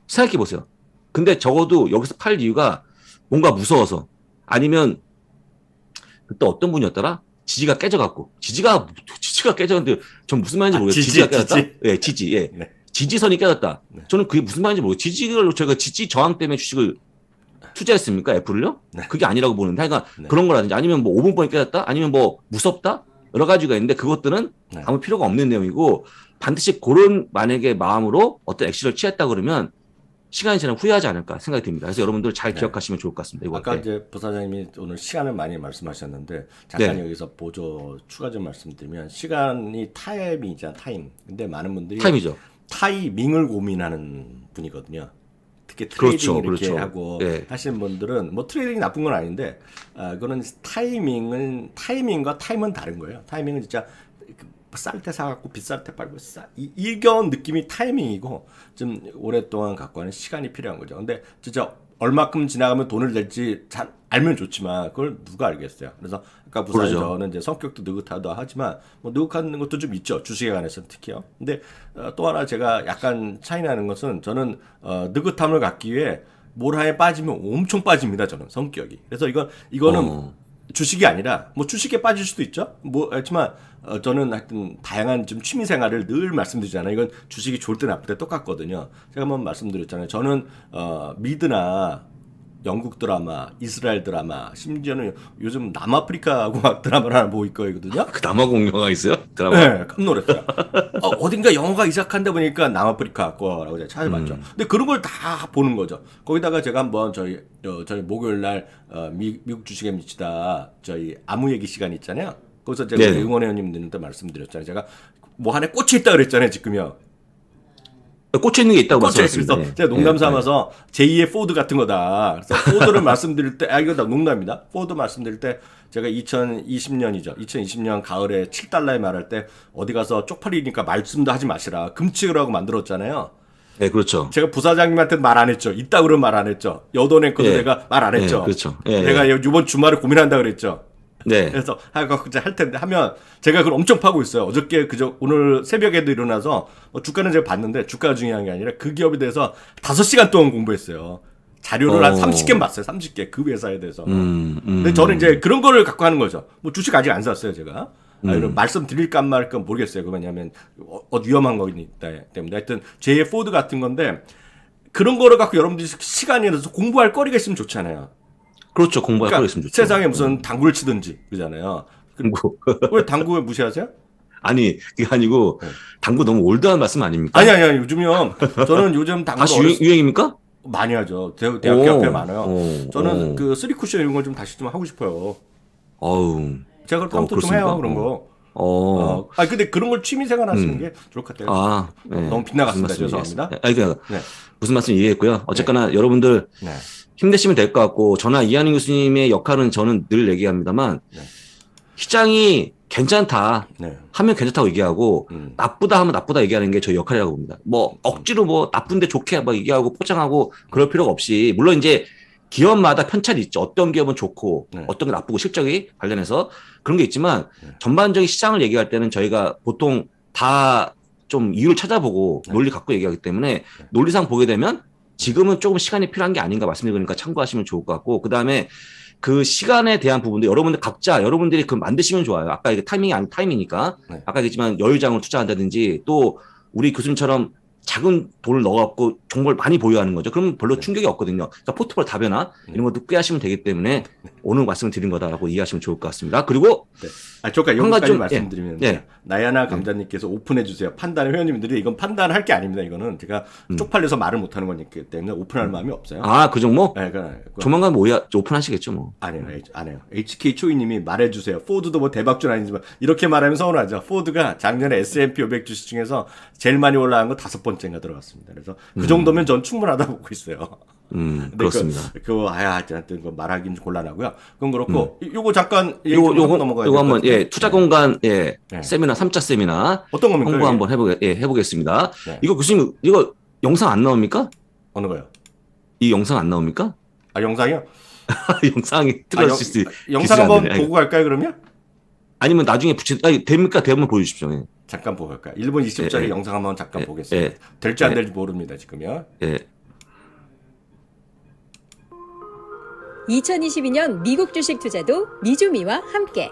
생각해 보세요. 근데 적어도 여기서 팔 이유가 뭔가 무서워서 아니면 그때 어떤 분이었더라? 지지가 깨져갖고 지지가 지지가 깨졌는데 전 무슨 말인지 아, 모르겠어요. 아, 지지, 지가 깨졌다. 지지. 예, 지지. 예. 네. 지지선이 깨졌다. 네. 저는 그게 무슨 말인지 모르고 지지를 제가 지지 저항 때문에 주식을 투자했습니까? 애플을요? 네. 그게 아니라고 보는데, 그러니까 네. 그런 거라든지 아니면 뭐 5분번이 깨졌다, 아니면 뭐 무섭다, 여러 가지가 있는데 그것들은 네. 아무 필요가 없는 내용이고 반드시 그런 만약에 마음으로 어떤 액션을 취했다 그러면 시간이 지나 후회하지 않을까 생각이 듭니다. 그래서 여러분들 잘 네. 기억하시면 좋을 것 같습니다. 이거 아까 네. 이제 부사장님이 오늘 시간을 많이 말씀하셨는데 잠깐 네. 여기서 보조 추가 좀 말씀드리면 시간이 타임이자 타임. 근데 많은 분들이 타임이죠. 타이밍을 고민하는 분이거든요. 특히 그렇죠, 트레이딩 그렇죠, 이렇게 그렇죠. 하고 예. 하시는 분들은 뭐 트레이딩이 나쁜 건 아닌데 아, 그거는 타이밍은 타이밍과 타임은 다른 거예요. 타이밍은 진짜 그 쌀때 사갖고 비쌀 때 팔고 싸 이, 이겨온 느낌이 타이밍이고 좀 오랫동안 갖고 하는 시간이 필요한 거죠. 근데 진짜 얼마큼 지나가면 돈을 낼지 잘 알면 좋지만 그걸 누가 알겠어요. 그래서 아까 부산에서는 그렇죠. 이제 성격도 느긋하다 하지만 뭐 느긋한 것도 좀 있죠. 주식에 관해서는 특히요. 근데 어, 또 하나 제가 약간 차이나는 것은 저는 어, 느긋함을 갖기 위해 몰아에 빠지면 엄청 빠집니다. 저는 성격이. 그래서 이건 이거는 어. 주식이 아니라 뭐 주식에 빠질 수도 있죠. 뭐 하지만 어, 저는 하여튼 다양한 좀 취미 생활을 늘 말씀드리잖아요. 이건 주식이 좋을 때 나쁠 때 똑같거든요. 제가 한번 말씀드렸잖아요. 저는 어, 미드나 영국 드라마, 이스라엘 드라마, 심지어는 요즘 남아프리카 공학 드라마를 하나 보고 있거든요. 그 남아공영화 있어요? 드라마? 네, 깜놀했어요. 어, 딘가 영어가이삭한데 보니까 남아프리카 거라고 제가 찾아봤죠. 음. 근데 그런 걸 다 보는 거죠. 거기다가 제가 한번 저희, 어, 저희 목요일 날, 어, 미, 미국 주식에 미치다 저희 아무 얘기 시간 있잖아요. 거기서 제가 네. 응원회원님들한테 말씀드렸잖아요. 제가 뭐 안에 꽃이 있다 그랬잖아요. 지금요. 꽃이 있는 게 있다고 말씀드렸습니다. 그 제가 농담 네. 삼아서 네. 제2의 포드 같은 거다. 그래서 포드를 말씀드릴 때, 아, 이거 다 농담입니다. 포드 말씀드릴 때, 제가 2020년이죠. 2020년 가을에 7달러에 말할 때, 어디 가서 쪽팔리니까 말씀도 하지 마시라. 금칙을하고 만들었잖아요. 네, 그렇죠. 제가 부사장님한테 말 안 했죠. 있다 그러면 말 안 했죠. 여돈앵커도 예. 네. 내가 말안 네, 했죠. 예, 그렇죠. 예, 내가 이번 주말에 고민한다 그랬죠. 네. 그래서 하고 이제 할 텐데 하면 제가 그걸 엄청 파고 있어요. 어저께 그저 오늘 새벽에도 일어나서 뭐 주가는 제가 봤는데 주가 중요한 게 아니라 그 기업에 대해서 다섯 시간 동안 공부했어요. 자료를 어. 한 30개 봤어요. 30개 그 회사에 대해서. 음, 음. 근데 저는 이제 그런 거를 갖고 하는 거죠. 뭐 주식 아직 안 샀어요, 제가. 음. 아, 이런 음. 말씀 드릴까 말까 모르겠어요. 그 왜냐하면 어, 어 위험한 거기 때문에 하여튼 제이 포드 같은 건데 그런 거를 갖고 여러분들이 시간이 나서 공부할 거리가 있으면 좋잖아요. 그렇죠. 공부가 그러니까 좋죠. 세상에 무슨 당구를 치든지 그러잖아요. 당구. 왜당구를 무시하세요? 아니 그게 아니고 네. 당구 너무 올드한 말씀 아닙니까? 아니 아니 아니 요즘요 저는 요즘 당구 다시 어렸을... 유행입니까? 많이 하죠. 대, 대학교 옆에 많아요. 오, 저는 오. 그 쓰리 쿠션 이런 걸 좀 다시 좀 하고 싶어요. 어우. 제가 그걸 컴퓨터 어, 좀 해요 그런 거. 어. 어. 아 근데 그런 걸 취미 생활 하시는 음. 게 좋을 것 같아요. 아, 네. 너무 빗나갔습니다. 죄송합니다. 아, 그러 그러니까 네. 무슨 말씀 이해했고요. 어쨌거나 네. 여러분들 네. 힘내시면 될 것 같고 저나 이한희 교수님의 역할은 저는 늘 얘기합니다만 네. 시장이 괜찮다 네. 하면 괜찮다고 얘기하고 음. 나쁘다 하면 나쁘다 얘기하는 게 저희 역할이라고 봅니다. 뭐 음. 억지로 뭐 나쁜데 좋게 막 얘기하고 포장하고 그럴 필요가 없이 물론 이제 기업마다 편차는 있죠. 어떤 기업은 좋고 네. 어떤 게 나쁘고 실적이 관련해서 그런 게 있지만 네. 전반적인 시장을 얘기할 때는 저희가 보통 다 좀 이유를 찾아보고 네. 논리 갖고 얘기하기 때문에 논리상 보게 되면 지금은 조금 시간이 필요한 게 아닌가 말씀드리니까 그러니까 참고하시면 좋을 것 같고 그 다음에 그 시간에 대한 부분도 여러분들 각자 여러분들이 그 만드시면 좋아요. 아까 이게 타이밍이 아닌 타이밍이니까 네. 아까 얘기했지만 여유장을 투자한다든지 또 우리 교수님처럼 작은 돈을 넣어갖고 종목을 많이 보유하는 거죠. 그럼 별로 네. 충격이 없거든요. 그러니까 포트폴 다변화 네. 이런 것도 꾀 하시면 되기 때문에 네. 오늘 말씀을 드린 거다라고 이해하시면 좋을 것 같습니다. 그리고 네. 아, 잠깐 여기까지 좀, 말씀드리면 예, 예. 나야나 감자님께서 오픈해 주세요. 판단의 회원님들이 이건 판단할 게 아닙니다. 이거는 제가 음. 쪽팔려서 말을 못하는 거기 니 때문에 오픈할 음. 마음이 없어요. 아 그 정도? 네, 그건, 조만간 뭐야 오픈하시겠죠 뭐. 아니요, 안 해요. HK 초이님이 말해주세요. 포드도 뭐 대박줄 아니지만 이렇게 말하면 서운하죠. 포드가 작년에 S&P 500 주식 중에서 제일 많이 올라간 거 다섯 번. 번째가 들어갔습니다. 그래서 그 정도면 전 충분하다 보고 있어요. 음, 그 그렇습니다. 그, 그 아야, 하여튼 그 말하기는 곤란하고요 그건 그렇고, 음. 요거 잠깐 요거 요거 넘어가요. 요거 한번 예, 투자 공간 예, 네. 세미나 3차 세미나 어떤 겁니까? 홍보 한번 해보 예, 해보겠습니다. 네. 이거 교수님 그 이거 영상 안 나옵니까? 어느 거요? 이 영상 안 나옵니까? 아 영상이요? 영상이 틀어질 아, 영, 수 영상 한번 보고 갈까요 그러면? 아니면 나중에 붙인 아니 됩니까? 되면 보여주십시오. 예. 잠깐 보고 갈까요? 1분 20초짜리 예, 예, 영상 한번 잠깐 예, 보겠습니다. 예. 될지 안 예. 될지 모릅니다, 지금요. 예. 2022년 미국 주식 투자도 미주미와 함께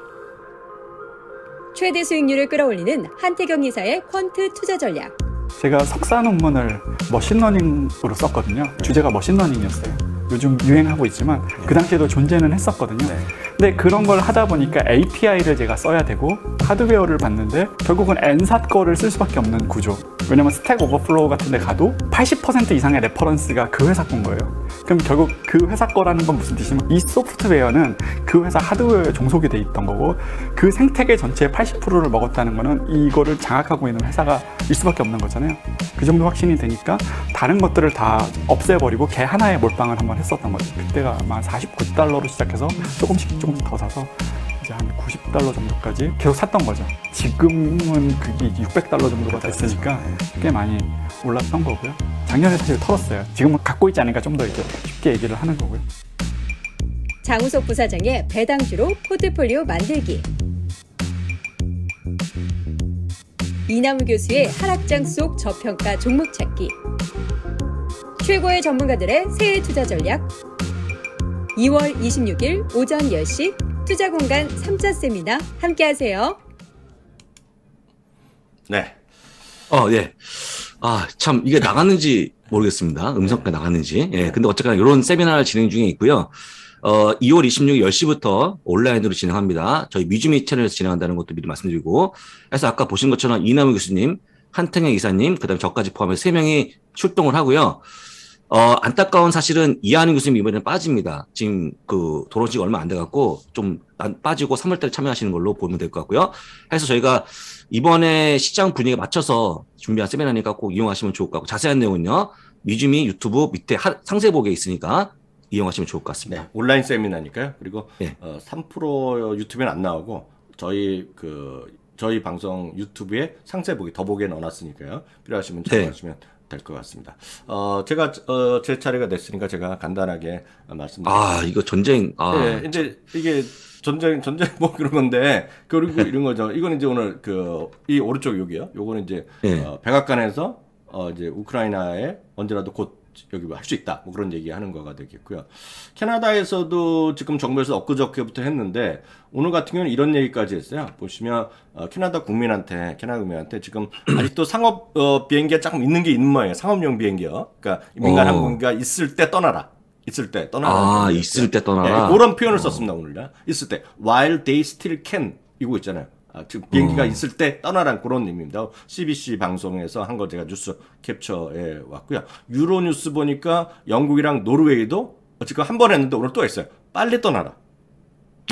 최대 수익률을 끌어올리는 한태경 이사의 퀀트 투자 전략. 제가 석사 논문을 머신러닝으로 썼거든요. 주제가 머신러닝이었어요. 요즘 유행하고 있지만 그 당시에도 존재는 했었거든요. 네. 근데 그런 걸 하다 보니까 API를 제가 써야 되고 하드웨어를 봤는데 결국은 N사 거를 쓸 수밖에 없는 구조 왜냐면 스택 오버플로우 같은 데 가도 80% 이상의 레퍼런스가 그 회사 건 거예요 그럼 결국 그 회사 거라는 건 무슨 뜻이냐면 이 소프트웨어는 그 회사 하드웨어에 종속이 돼 있던 거고 그 생태계 전체의 80%를 먹었다는 거는 이거를 장악하고 있는 회사가 일 수밖에 없는 거잖아요 그 정도 확신이 되니까 다른 것들을 다 없애버리고 걔 하나에 몰빵을 한번 했었던 거죠 그때가 아마 49달러로 시작해서 조금씩 조금씩 조금더 사서 이제 한 90달러 정도까지 계속 샀던 거죠. 지금은 그게 600달러 정도가 됐으니까 그렇죠. 꽤 많이 올랐던 거고요. 작년에 사실 털었어요. 지금은 갖고 있지 않으니까 좀 더 이제 쉽게 얘기를 하는 거고요. 장우석 부사장의 배당주로 포트폴리오 만들기. 이남우 교수의 하락장 속 저평가 종목 찾기. 최고의 전문가들의 새해 투자 전략 2월 26일 오전 10시 투자공간 3차 세미나 함께하세요. 네. 어, 예. 아, 참, 이게 나갔는지 모르겠습니다. 음성가 나갔는지. 예. 근데 어쨌거나 이런 세미나를 진행 중에 있고요. 어, 2월 26일 10시부터 온라인으로 진행합니다. 저희 뮤즈미 채널에서 진행한다는 것도 미리 말씀드리고. 그래서 아까 보신 것처럼 이남우 교수님, 한탱현 이사님, 그 다음에 저까지 포함해서 3명이 출동을 하고요. 어, 안타까운 사실은 이하는 교수님 이번에 빠집니다. 지금 그 돌아오지 얼마 안 돼갖고 좀 빠지고 3월달에 참여하시는 걸로 보면 될 것 같고요. 해서 저희가 이번에 시장 분위기에 맞춰서 준비한 세미나니까 꼭 이용하시면 좋을 것 같고 자세한 내용은요. 미주미 유튜브 밑에 하, 상세보기에 있으니까 이용하시면 좋을 것 같습니다. 네, 온라인 세미나니까요. 그리고 네. 어, 3% 유튜브에는 안 나오고 저희 그 저희 방송 유튜브에 상세 보기 더보기에 넣어놨으니까요. 필요하시면 참고하시면 네. 될것 같습니다. 어, 제가 어, 제 차례가 됐으니까 제가 간단하게 말씀드릴게요. 아, 이거 전쟁. 아. 네, 이제 이게 전쟁 전쟁 뭐 그런 건데 그리고 네. 이런 거죠. 이거는 이제 오늘 그 이 오른쪽 여기요. 요거는 이제 네. 어, 백악관에서 어, 이제 우크라이나에 언제라도 곧 여기 뭐할수 있다 뭐 그런 얘기하는 거가 되겠고요. 캐나다에서도 지금 정부에서 엊그저께부터 했는데 오늘 같은 경우는 이런 얘기까지 했어요. 보시면 어, 캐나다 국민한테 캐나다 국민한테 지금 아직도 상업 어, 비행기가 조금 있는 게 있는 모양이에요. 상업용 비행기요. 그러니까 민간 어. 항공기가 있을 때 떠나라. 있을 때 떠나라. 아 있을 때 떠나라. 네, 예, 그런 표현을 어. 썼습니다 오늘날. 있을 때 while they still can 이거 있잖아요. 아, 즉 비행기가 음. 있을 때 떠나란 그런 의미입니다. CBC 방송에서 한 거 제가 뉴스 캡처해 왔고요. 유로 뉴스 보니까 영국이랑 노르웨이도 어쨌한번 했는데 오늘 또 했어요. 빨리 떠나라.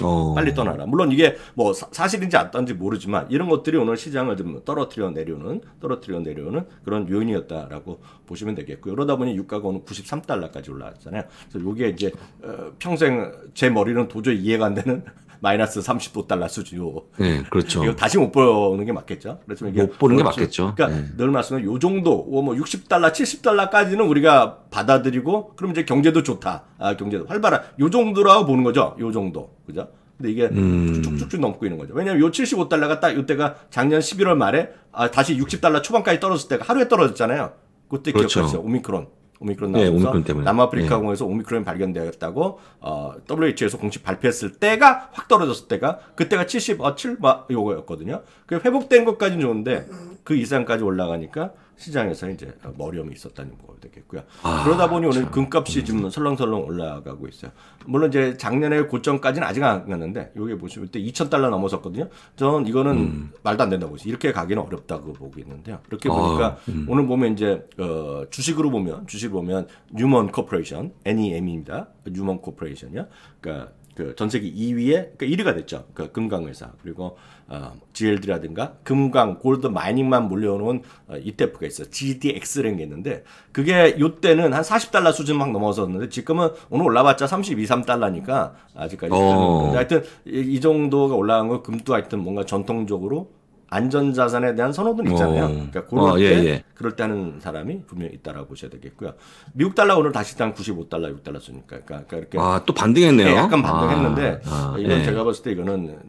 어. 빨리 떠나라. 물론 이게 뭐 사, 실인지 안떤지 모르지만 이런 것들이 오늘 시장을 좀 떨어뜨려 내려오는 떨어뜨려 내려오는 그런 요인이었다라고 보시면 되겠고요. 그러다 보니 유가가 오늘 93달러까지 올라왔잖아요. 그래서 이게 이제 어, 평생 제 머리는 도저히 이해가 안 되는 마이너스 35 달러 수주요. 네, 그렇죠. 이거 다시 못 보는 게 맞겠죠. 그렇지만 이게 못 보는 게 그렇죠. 맞겠죠. 그러니까 네. 늘 말씀은 요 정도 뭐 60달러, 뭐 70달러까지는 우리가 받아들이고 그럼 이제 경제도 좋다. 아, 경제도 활발한 요 정도라고 보는 거죠. 요 정도. 그죠? 근데 이게 음. 쭉쭉쭉 넘고 있는 거죠. 왜냐면 요 75달러가 딱 요때가 작년 11월 말에 아, 다시 60달러 초반까지 떨어졌을 때가 하루에 떨어졌잖아요. 그때 그렇죠. 기억하시죠? 오미크론. 오미크론 나와서 네, 오미크론 때문에. 남아프리카 공에서 오미크론이 발견되었다고 어, WHO에서 공식 발표했을 때가 확 떨어졌을 때가 그때가 77막 어, 요거였거든요. 그 회복된 것까지는 좋은데 그 이상까지 올라가니까 시장에서 이제 어려움이 있었다는 거 되겠고요. 아, 그러다 보니 오늘 참. 금값이 음. 지금 설렁설렁 올라가고 있어요. 물론 이제 작년에 고점까지는 아직 안 갔는데 여기 보시면 때2 0달러 넘어섰거든요. 저는 이거는 음. 말도 안 된다고 보시 이렇게 가기는 어렵다고 보고 있는데요. 이렇게 아, 보니까 음. 오늘 보면 이제 어, 주식으로 보면 주식 보면 뉴먼 코퍼레이션 NEM입니다. 뉴먼 코퍼레이션이요. 그러니까 그 전세계 2위에 그러니까 1위가 됐죠. 그 그러니까 금강회사 그리고 어, GLD라든가 금강 골드 마이닝만 몰려오는 어, ETF가 있어. GDX라는 게 있는데 그게 요때는 한 40달러 수준 막 넘어섰는데 지금은 오늘 올라봤자 32, 3달러니까 아직까지. 어. 하여튼 이, 이 정도가 올라간 거 금도 하여튼 뭔가 전통적으로 안전자산에 대한 선호도 는 있잖아요. 어, 어. 그러니까 그럴 어, 예, 때 예, 그럴 때 하는 사람이 분명히 있다라고 보셔야 되겠고요. 미국 달러 오늘 다시 당 95달러 6달러 쓰니까 그러니까, 그러니까 이렇게 아또 반등했네요. 네, 약간 반등했는데 아, 아, 이건 예. 제가 봤을 때 이거는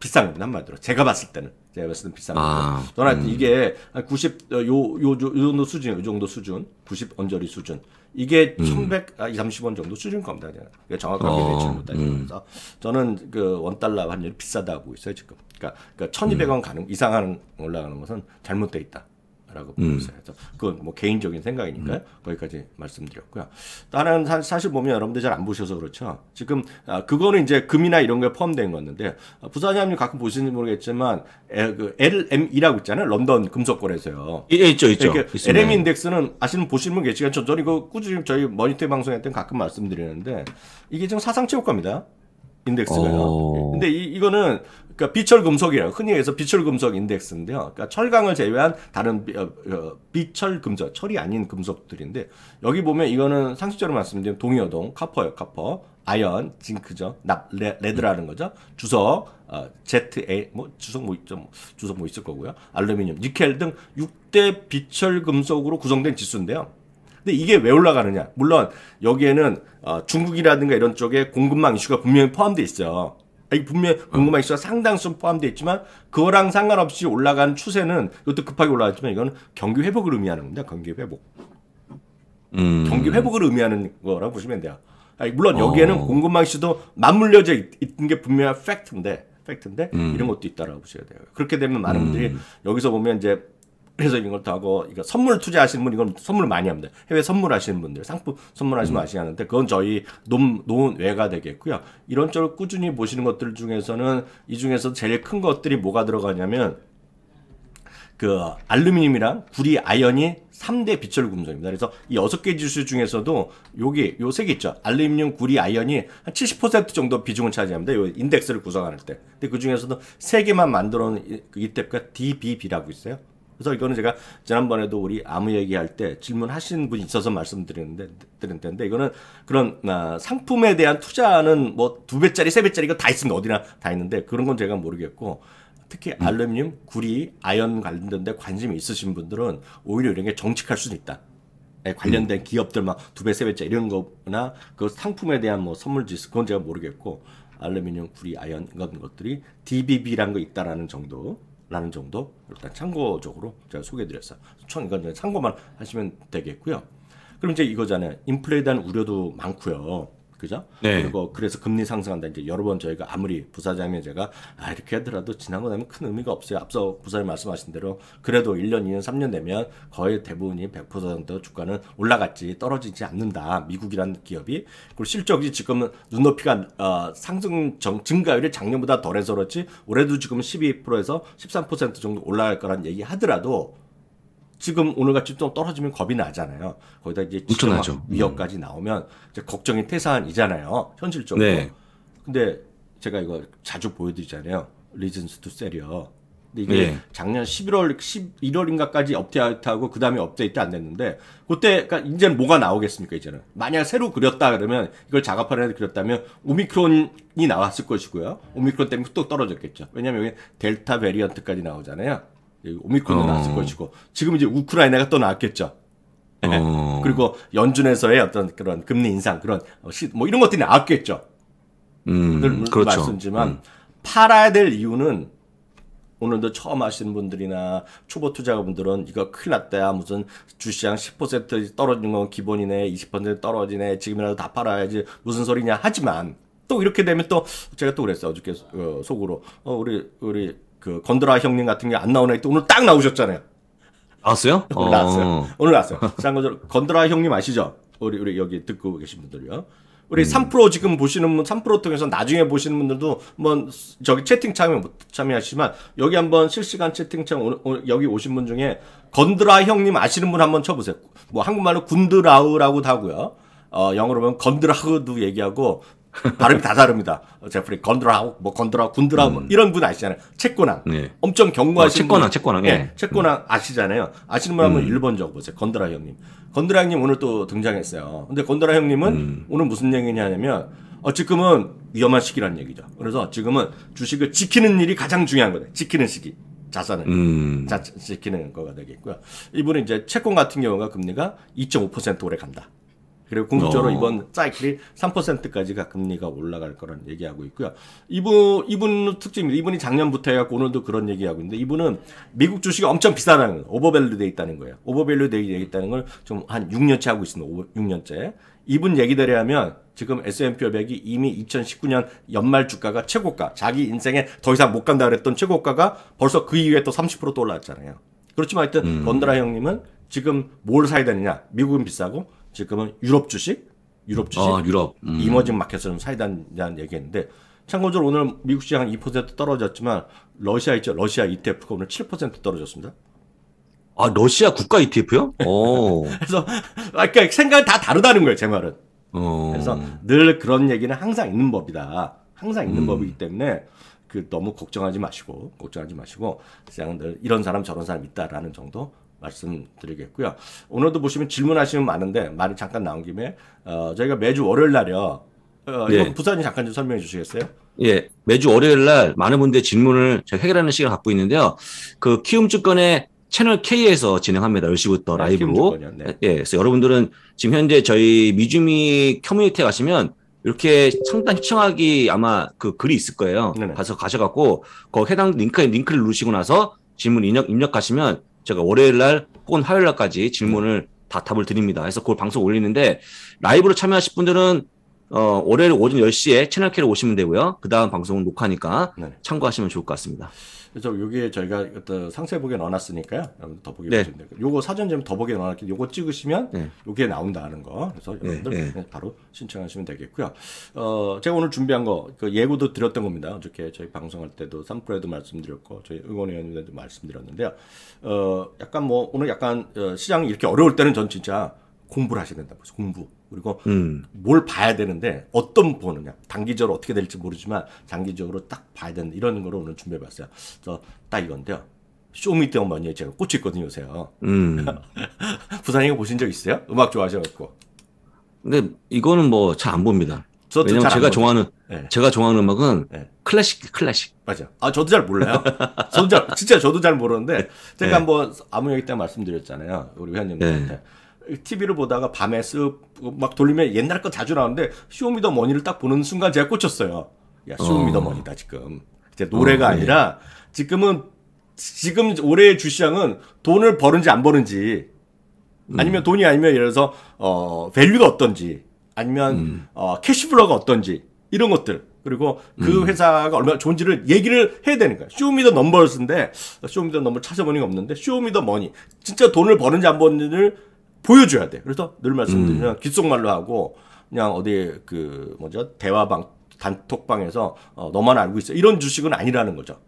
비싼 겁니다 한마디로 제가 봤을 때는 제가 봤을 때는 비싼 아, 거고 저는 음. 이게 90요요 어, 요, 요, 정도 수준 요 정도 수준 90 언저리 수준 이게 음. 1130원 아, 정도 수준 겁니다 그냥 그 정확하게 어, 매출 못 따지면서 음. 저는 그 원달러 환율이 비싸다고 하고 있어요 지금 그러니까, 그러니까 1200원 음. 가능 이상한 올라가는 것은 잘못돼 있다 라고 보고 있어요. 음. 그건 뭐 개인적인 생각이니까 음. 거기까지 말씀드렸고요. 또하 사, 사실 보면 여러분들 잘 안 보셔서 그렇죠. 지금 아, 그거는 이제 금이나 이런 게 포함된 건데 아, 부사장님 가끔 보시는지 모르겠지만 에, 그 LM이라고 있잖아요. 런던 금속거래소요. 예, 예, 있죠, 있죠. 그러니까 LM 인덱스는 아시는 보시는 분 계시겠죠. 저, 저는 그 이거 꾸준히 저희 머니터 방송할 때 가끔 말씀드리는데 이게 지금 사상 최고가입니다. 인덱스가요. 오. 어. 근데 이, 이거는 그러니까 비철금속이에요. 흔히 해서 비철금속 인덱스인데요. 그러니까 철강을 제외한 다른 어, 어, 비철금속, 철이 아닌 금속들인데 여기 보면 이거는 상식적으로 말씀드리면 동이어동, 카퍼요 카퍼, 아연, 징크죠. 납, 레, 드라는 거죠. 주석, 어, ZA, 뭐 주석 뭐 있죠. 뭐, 주석 뭐 있을 거고요. 알루미늄, 니켈 등 6대 비철금속으로 구성된 지수인데요. 근데 이게 왜 올라가느냐? 물론 여기에는 어, 중국이라든가 이런 쪽에 공급망 이슈가 분명히 포함돼 있어요. 아니, 분명히 궁금한 이슈가 상당수 포함되어 있지만 그거랑 상관없이 올라간 추세는 이것도 급하게 올라왔지만 이건 경기 회복을 의미하는 겁니다. 경기 회복. 음. 경기 회복을 의미하는 거라고 보시면 돼요. 아니, 물론 어. 여기에는 어. 공급망 이슈도 맞물려져 있, 있는 게 분명한 팩트인데 팩트인데 음. 이런 것도 있다라고 보셔야 돼요. 그렇게 되면 많은 음. 분들이 여기서 보면 이제 그래서 이런 것도 하고 이거 선물 투자하시는 분 이건 선물 많이 합니다. 해외 선물하시는 분들 상품 선물하시면 음. 아시는데 그건 저희 논, 논 외가 되겠고요. 이런 쪽을 꾸준히 보시는 것들 중에서는 이 중에서 제일 큰 것들이 뭐가 들어가냐면 그 알루미늄이랑 구리 아연이 3대 비철 금속입니다. 그래서 이 6개 지수 중에서도 여기 요세개 있죠. 알루미늄, 구리, 아연이 한 70% 정도 비중을 차지합니다. 요 인덱스를 구성하는 때. 근데 그 중에서도 세 개만 만들어 놓은 이 탭가 그 DBB라고 있어요. 그래서 이거는 제가 지난번에도 우리 아무 얘기할 때 질문하신 분이 있어서 말씀드리는데 드린 텐데 이거는 그런 아, 상품에 대한 투자는 뭐 두 배짜리 세 배짜리 이거 다 있습니다 어디나 다 있는데 그런 건 제가 모르겠고 특히 음. 알루미늄, 구리, 아연 관련된데 관심이 있으신 분들은 오히려 이런 게 정직할 수는 있다. 관련된 음. 기업들 막 두 배, 세 배째 이런 거나 그 상품에 대한 뭐 선물 지수 그건 제가 모르겠고 알루미늄, 구리, 아연 이런 것들이 DBB라는 거 있다라는 정도 라는 정도 일단 참고적으로 제가 소개해드렸어요. 총 이건 참고만 하시면 되겠고요. 그럼 이제 이거잖아요. 인플레에 대한 우려도 많고요. 그죠? 네. 그리고 그래서 금리 상승한다. 이제 여러 번 저희가 아무리 부사장이 면 제가 아, 이렇게 하더라도 지나고 나면 큰 의미가 없어요. 앞서 부사님 말씀하신 대로 그래도 1년, 2년, 3년 되면 거의 대부분이 100% 정도 주가는 올라갔지 떨어지지 않는다. 미국이라는 기업이 그리고 실적이 지금은 눈높이가 어, 상승 정, 증가율이 작년보다 덜해서 그렇지 올해도 지금 12%에서 13% 정도 올라갈 거란 얘기 하더라도 지금 오늘같이 좀 떨어지면 겁이 나잖아요. 거기다 이제 엄청나죠. 음. 위협까지 나오면 이제 걱정이 태산이잖아요. 현실적으로. 네. 근데 제가 이거 자주 보여드리잖아요. 리즌스 투 세리어. 근데 이게 네. 작년 11월 11월인가까지 업데이트하고 그 다음에 업데이트 안 됐는데 그때 그니까 이제는 뭐가 나오겠습니까 이제는 만약 새로 그렸다 그러면 이걸 작업판에 하 그렸다면 오미크론이 나왔을 것이고요 오미크론 때문에 또 떨어졌겠죠 왜냐하면 여기 델타 베리언트까지 나오잖아요 오미크론도 어. 나왔을 것이고 지금 이제 우크라이나가 또 나왔겠죠. 어. 예. 그리고 연준에서의 어떤 그런 금리 인상 그런 뭐 이런 것들이 나왔겠죠. 음, 늘 그렇죠. 말씀지만 음. 팔아야 될 이유는 오늘도 처음 하시는 분들이나 초보 투자자분들은 이거 큰일 났다. 무슨 주시장 10% 떨어진 건 기본이네. 20% 떨어지네. 지금이라도 다 팔아야지. 무슨 소리냐. 하지만 또 이렇게 되면 또 제가 또 그랬어요. 어저께 어, 속으로. 어, 우리, 우리 그 건드라 형님 같은 게 안 나오나 했더니 오늘 딱 나오셨잖아요. 나왔어요? 오늘 나왔어요. 어. 오늘 나왔어요. 쌍거절 건드라 형님 아시죠? 우리 우리 여기 듣고 계신 분들요. 우리 음. 3 지금 보시는 분, 3 통해서 나중에 보시는 분들도 한번 저기 채팅창에 참여하시지만 여기 한번 실시간 채팅창 오, 오, 여기 오신 분 중에 건드라 형님 아시는 분 한번 쳐보세요. 뭐 한국말로 군드라우라고도 하고요. 어, 영어로 보면 건드라흐도 얘기하고 발음이 다 다릅니다. 어, 제프리 건드라우, 뭐 건드라우, 군드라우 뭐 음. 이런 분 아시잖아요. 채권왕. 네. 엄청 경고하신 어, 채권왕, 채권왕. 예. 네. 채권왕 음. 아시잖아요. 아시는 분 한번 음. 일번 적어보세요. 건드라 형님. 건드라 형님 오늘 또 등장했어요. 근데 건드라 형님은 음. 오늘 무슨 얘기냐면 어찌금은 위험한 시기라는 얘기죠. 그래서 지금은 주식을 지키는 일이 가장 중요한 거예요 지키는 시기. 자산을 음. 자, 지키는 거가 되겠고요. 이분은 이제 채권 같은 경우가 금리가 2.5% 오래 간다. 그리고 공식적으로 어. 이번 사이클이 3%까지 가금리가 올라갈 거라는 얘기하고 있고요. 이분 이분 특징입니다. 이분이 작년부터 해갖고 오늘도 그런 얘기하고 있는데 이분은 미국 주식이 엄청 비싸다는 거예요. 오버밸류돼 있다는 거예요. 오버밸류돼 있다는 걸 좀 한 6년째 하고 있습니다. 6년째. 이분 얘기대로 하면 지금 S&P 500이 이미 2019년 연말 주가가 최고가, 자기 인생에 더 이상 못 간다 그랬던 최고가가 벌써 그 이후에 또 3 0떠 올랐잖아요. 그렇지만 하여튼 음. 건드라 형님은 지금 뭘 사야 되느냐? 미국은 비싸고 지금은 유럽 주식, 유럽 주식, 아, 유럽 음. 이머징 마켓을 사이다는 얘기했는데 참고적으로 오늘 미국 시장 2% 떨어졌지만 러시아 있죠, 러시아 ETF가 오늘 7% 떨어졌습니다. 아 러시아 국가 ETF요? 그래서 그니까 생각이 다 다르다는 거예요, 제 말은. 어. 그래서 늘 그런 얘기는 항상 있는 법이다. 항상 있는 음. 법이기 때문에 그 너무 걱정하지 마시고 걱정하지 마시고 그냥 늘 이런 사람 저런 사람 있다라는 정도 말씀드리겠고요. 오늘도 보시면 질문하시면 많은데 말이 잠깐 나온 김에 어, 저희가 매주 월요일 날요. 어, 네. 이거 예. 부산이 잠깐 좀 설명해 주시겠어요? 예, 매주 월요일 날 많은 분들의 질문을 제가 해결하는 시간을 갖고 있는데요. 그키움주권의 채널 K에서 진행합니다. 10시부터 네, 라이브로. 키 네. 예, 그래서 여러분들은 지금 현재 저희 미주미 커뮤니티에 가시면 이렇게 상단 시청하기 아마 그 글이 있을 거예요. 네네. 가서 가셔갖고 거 해당 링크 에 링크를 누르시고 나서 질문 입력 입력하시면 제가 월요일 날 혹은 화요일 날까지 질문을 다 답을 드립니다. 그래서 그걸 방송 올리는데 라이브로 참여하실 분들은 어, 월요일 오전 10시에 채널 K로 오시면 되고요. 그 다음 방송은 녹화니까 네. 참고하시면 좋을 것 같습니다. 그래서 여기에 저희가 어떤 상세 보기에 넣어놨으니까요. 여러분 더보기 네. 보시면 되고 요거 사전 좀 더보기에 넣어놨기 요거 찍으시면 네. 요게 나온다는 거. 그래서 네, 여러분들 네. 네. 바로 신청하시면 되겠고요. 어, 제가 오늘 준비한 거그 예고도 드렸던 겁니다. 어저께 저희 방송할 때도 삼프레도 말씀드렸고 저희 의원의원님들도 말씀드렸는데요. 어, 약간 뭐 오늘 약간 어, 시장 이렇게 어려울 때는 전 진짜 공부를 하셔야 된다고 공부. 그리고 음. 뭘 봐야 되는데 어떤 보느냐 단기적으로 어떻게 될지 모르지만 장기적으로 딱 봐야 되는 이런 거를 오늘 준비해봤어요. 그딱 이건데요. 쇼미더 머니에 제가 꽂혀 있거든요 요새요. 음. 부산이 보신 적 있어요? 음악 좋아하셔갖고. 근데 이거는 뭐 잘 안 봅니다. 왜냐면 제가 좋아하는 네. 제가 좋아하는 음악은 네. 클래식 클래식 맞아. 아 저도 잘 몰라요. 저도 잘 진짜 저도 잘 모르는데 네. 제가 네. 한번 아무 얘기 때 말씀드렸잖아요 우리 회원님들한테. 네. TV를 보다가 밤에 쓱 막 돌리면 옛날 거 자주 나오는데 쇼미더머니를 딱 보는 순간 제가 꽂혔어요. 야 어. 쇼미더머니다 지금. 이제 어, 노래가 어, 아니라 지금은 지금 올해의 주시장은 돈을 버는지 안 버는지 음. 아니면 음. 돈이 아니면 예를 들어서 어 밸류가 어떤지 아니면 음. 어 캐시플로가 어떤지 이런 것들 그리고 그 음. 회사가 얼마나 좋은지를 얘기를 해야 되는 거야. 쇼미더 넘버스인데 쇼미더 넘버 찾아보니까 없는데 쇼미더 머니 진짜 돈을 버는지 안 버는지를 보여줘야 돼. 그래서 늘 말씀드리면 음. 귓속말로 하고 그냥 어디 그 뭐죠 대화방 단톡방에서 어, 너만 알고 있어 이런 주식은 아니라는 거죠.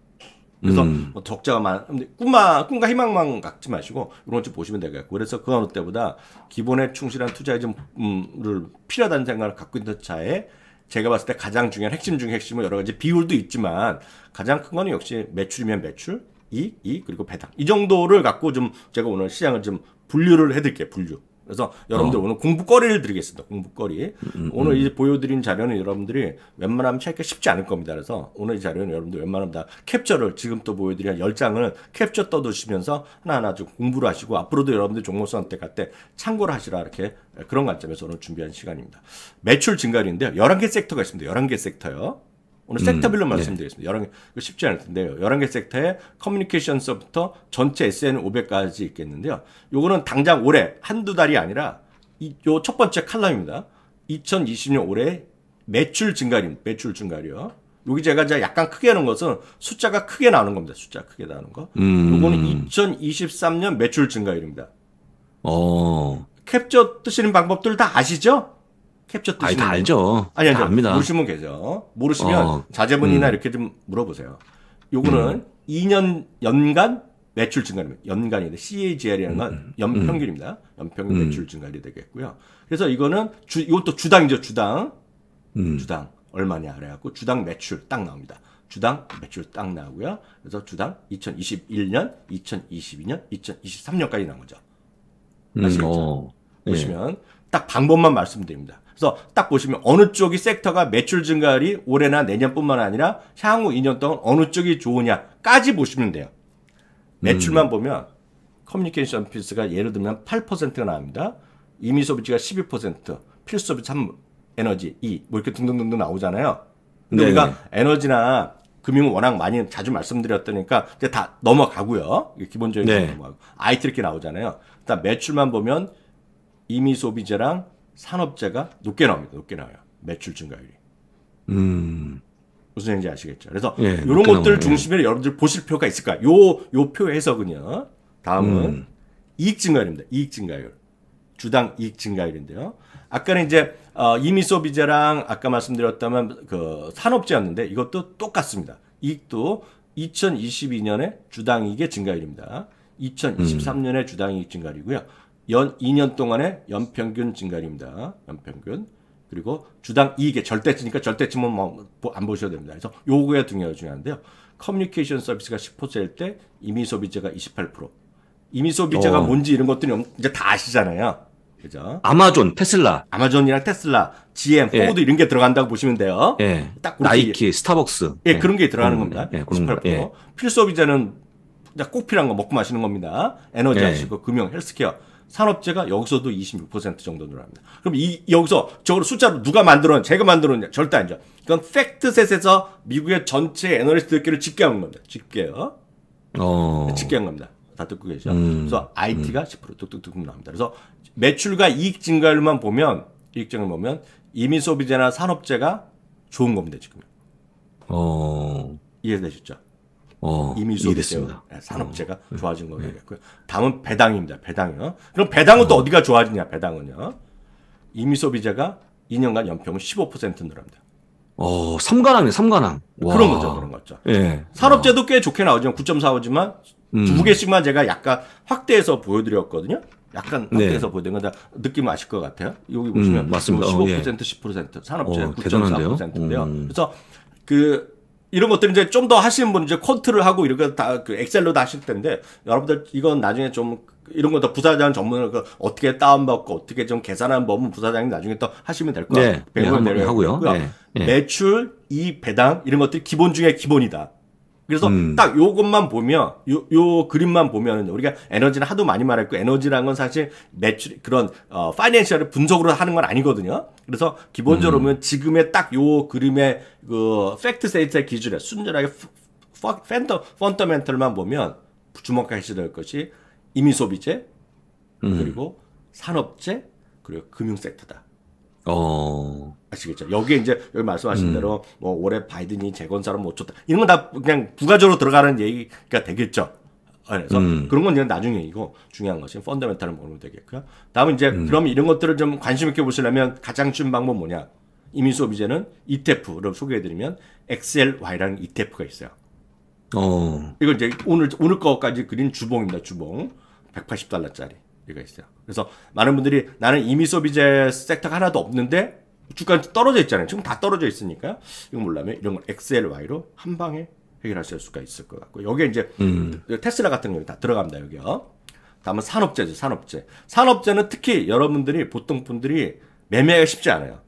그래서 음. 뭐 적자가 많, 꿈만 꿈과 희망만 갖지 마시고 이런 좀 보시면 되겠고 그래서 그 어느 때보다 기본에 충실한 투자의 좀음를 필요하다는 생각을 갖고 있는 차에 제가 봤을 때 가장 중요한 핵심 중의 핵심은 여러 가지 비율도 있지만 가장 큰 거는 역시 매출이면 매출, 이익, 이익 그리고 배당 이 정도를 갖고 좀 제가 오늘 시장을 좀 분류를 해드릴게요 분류 그래서 여러분들 어. 오늘 공부거리를 드리겠습니다. 공부거리. 음, 음, 음. 오늘 음. 이제 보여드린 자료는 여러분들이 웬만하면 찾기 가 쉽지 않을 겁니다. 그래서 오늘 이 자료는 여러분들 웬만하면 다 캡처를 지금 또 보여드린 10장을 캡처 떠두시면서 하나하나 좀 공부를 하시고 앞으로도 여러분들 종목 선택할 때 참고를 하시라 이렇게 그런 관점에서 오늘 준비한 시간입니다. 매출 증가율인데요. 11개 섹터가 있습니다. 11개 섹터요. 오늘 섹터별로 음, 네. 말씀드리겠습니다. 네. 1러개 쉽지 않을 텐데요. 1 1개 섹터에 커뮤니케이션서부터 전체 SN 500까지 있겠는데요. 요거는 당장 올해 한두 달이 아니라 이요 첫 번째 칼럼입니다. 2020년 올해 매출 증가율, 매출 증가율이요. 여기 제가 이제 약간 크게 하는 것은 숫자가 크게 나오는 겁니다. 숫자 크게 나오는 거. 음. 요거는 2023년 매출 증가율입니다. 어. 캡처 뜨시는 방법들 다 아시죠? 캡처 뜨시면 아니, 다 알죠. 아니, 아니, 압니다. 모르시면 계죠. 모르시면 어, 자제분이나 음. 이렇게 좀 물어보세요. 요거는 음. 2년 연간 매출 증가입니다. 연간인데 CAGR이라는 건 음, 음. 연평균입니다. 연평균 음. 매출 증가율이 되겠고요. 그래서 이거는 주, 이것도 주당이죠. 주당. 주당. 얼마냐 그래갖고 주당 매출 딱 나옵니다. 주당 매출 딱 나오고요. 그래서 주당 2021년, 2022년, 2023년까지 나온 거죠. 아시겠죠? 음, 보시면 예. 딱 방법만 말씀드립니다. 그래서 딱 보시면 어느 쪽이 섹터가 매출 증가율이 올해나 내년뿐만 아니라 향후 2년 동안 어느 쪽이 좋으냐까지 보시면 돼요. 매출만 음. 보면 커뮤니케이션 피스가 예를 들면 8%가 나옵니다. 이미 소비지가 12%, 필수 소비참 에너지 2, 뭐 이렇게 등등등등 나오잖아요. 근데 네네. 우리가 네, 네. 에너지나 금융은 워낙 많이 자주 말씀드렸다니까 이제 다 넘어가고요. 기본적인 네. 넘어가고. IT 이렇게 나오잖아요. 일단 매출만 보면 이미 소비재랑 산업재가 높게 나옵니다. 높게 나와요. 매출 증가율이. 음. 무슨 얘기인지 아시겠죠? 그래서 예, 이런 것들 나 예. 중심에 여러분들 보실 필요가 있을까? 요요 표 해석은요. 다음은 음. 이익 증가율입니다. 이익 증가율. 주당 이익 증가율인데요. 아까는 이제 어, 이미 소비자랑 아까 말씀드렸다면 그 산업재였는데 이것도 똑같습니다. 이익도 2022년에 주당 이익의 증가율입니다. 2023년에 음. 주당 이익 증가율이고요. 연 2년 동안의 연평균 증가율입니다. 연평균. 그리고 주당 이익의 절대치니까 절대치면 뭐안 보셔도 됩니다. 그래서 요거가 중요해 중요한데요. 커뮤니케이션 서비스가 10%일 때 이미 소비자가 28%. 이미 소비자가 어. 뭔지 이런 것들이 이제 다 아시잖아요. 그죠? 아마존, 테슬라. 아마존이랑 테슬라, GM, 예. 포드 이런 게 들어간다고 보시면 돼요. 예. 딱 나이키, 스타벅스. 예, 예, 그런 게 들어가는 겁니다. 예, 18%. 예. 필수 소비자는 꼭 필요한 거 먹고 마시는 겁니다. 에너지 예. 하시고 금융, 헬스케어. 산업재가 여기서도 26% 정도 늘어납니다. 그럼 이 여기서 저걸 숫자로 누가 만들었냐? 제가 만들었냐? 절대 아니죠. 이건 팩트셋에서 미국의 전체 애널리스트들끼리 집계한 겁니다. 집계요. 어. 집계한 겁니다. 다 듣고 계시죠? 음. 그래서 IT가 10% 음. 뚝뚝뚝 나옵니다. 그래서 매출과 이익 증가율만 보면 이익 증을 가 보면 이민 소비재나 산업재가 좋은 겁니다 지금. 어. 이해되셨죠? 어, 이미 됐습니다. 예, 산업체가 어, 네. 좋아진 네. 거겠고요. 다음은 배당입니다. 배당이요. 그럼 배당은 어. 또 어디가 좋아지냐? 배당은요. 이미 소비자가 2년간 연평균 15% 늘어납니다. 어, 삼가랑이 삼가랑. 그런 거죠, 그런 거죠. 예. 산업재도 꽤 좋게 나오지만 9 4지만 음. 두 개씩만 제가 약간 확대해서 보여드렸거든요. 약간 네. 확대해서 네. 보여드린 건데 느낌 아실 것 같아요. 여기 음, 보시면 음, 맞습니다. 15% 어, 예. 10% 산업재 어, 9.4%인데요. 음. 그래서 그 이런 것들 이제 좀 더 하시는 분 이제 콘트를 하고 이렇게 다그 엑셀로 다 하실 텐데 여러분들 이건 나중에 좀 이런 것도 부사장 전문을 그 어떻게 다운받고 어떻게 좀 계산하는 법은 부사장이 나중에 또 하시면 될 거예요. 네, 100원 고요 그러니까 네, 네. 매출, 이 배당 이런 것들이 기본 중에 기본이다. 그래서 음. 딱 요것만 보면 요, 요 그림만 보면은 우리가 에너지는 하도 많이 말했고 에너지란 건 사실 매출 그런 어 파이낸셜을 분석으로 하는 건 아니거든요. 그래서 기본적으로 음. 보면 지금의 딱 요 그림의 그 팩트 세이트의 기준에 순전하게 펀더 펀더멘털만 보면 주목하셔야 될 것이 이미 소비재 음. 그리고 산업재 그리고 금융 섹터다. 어. 아시겠죠? 여기에 이제 여기 말씀하신 음. 대로 뭐 올해 바이든이 재건사로 못 줬다. 이런 건 다 그냥 부가적으로 들어가는 얘기가 되겠죠. 아, 네. 그래서 음. 그런 건 이제 나중에 이고 중요한 것은 펀더멘탈을 모르 되겠고요. 다음은 이제 음. 그럼 이런 것들을 좀 관심 있게 보시려면 가장 쉬운 방법 뭐냐? 이민 수업 이는 ETF를 소개해드리면 XLY라는 ETF가 있어요. 어. 이건 이제 오늘 오늘 거까지 그린 주봉입니다. 주봉 180달러짜리. 얘기가 있어요. 그래서 많은 분들이 나는 이미 소비재 섹터가 하나도 없는데 주가 떨어져 있잖아요. 지금 다 떨어져 있으니까 이거 몰라면 이런 걸 XLY로 한 방에 해결할 수가 있을 것 같고 여기에 이제 음. 테슬라 같은 경우 다 들어갑니다 여기요. 다음은 산업재죠 산업재. 산업재는 특히 여러분들이 보통 분들이 매매가 쉽지 않아요.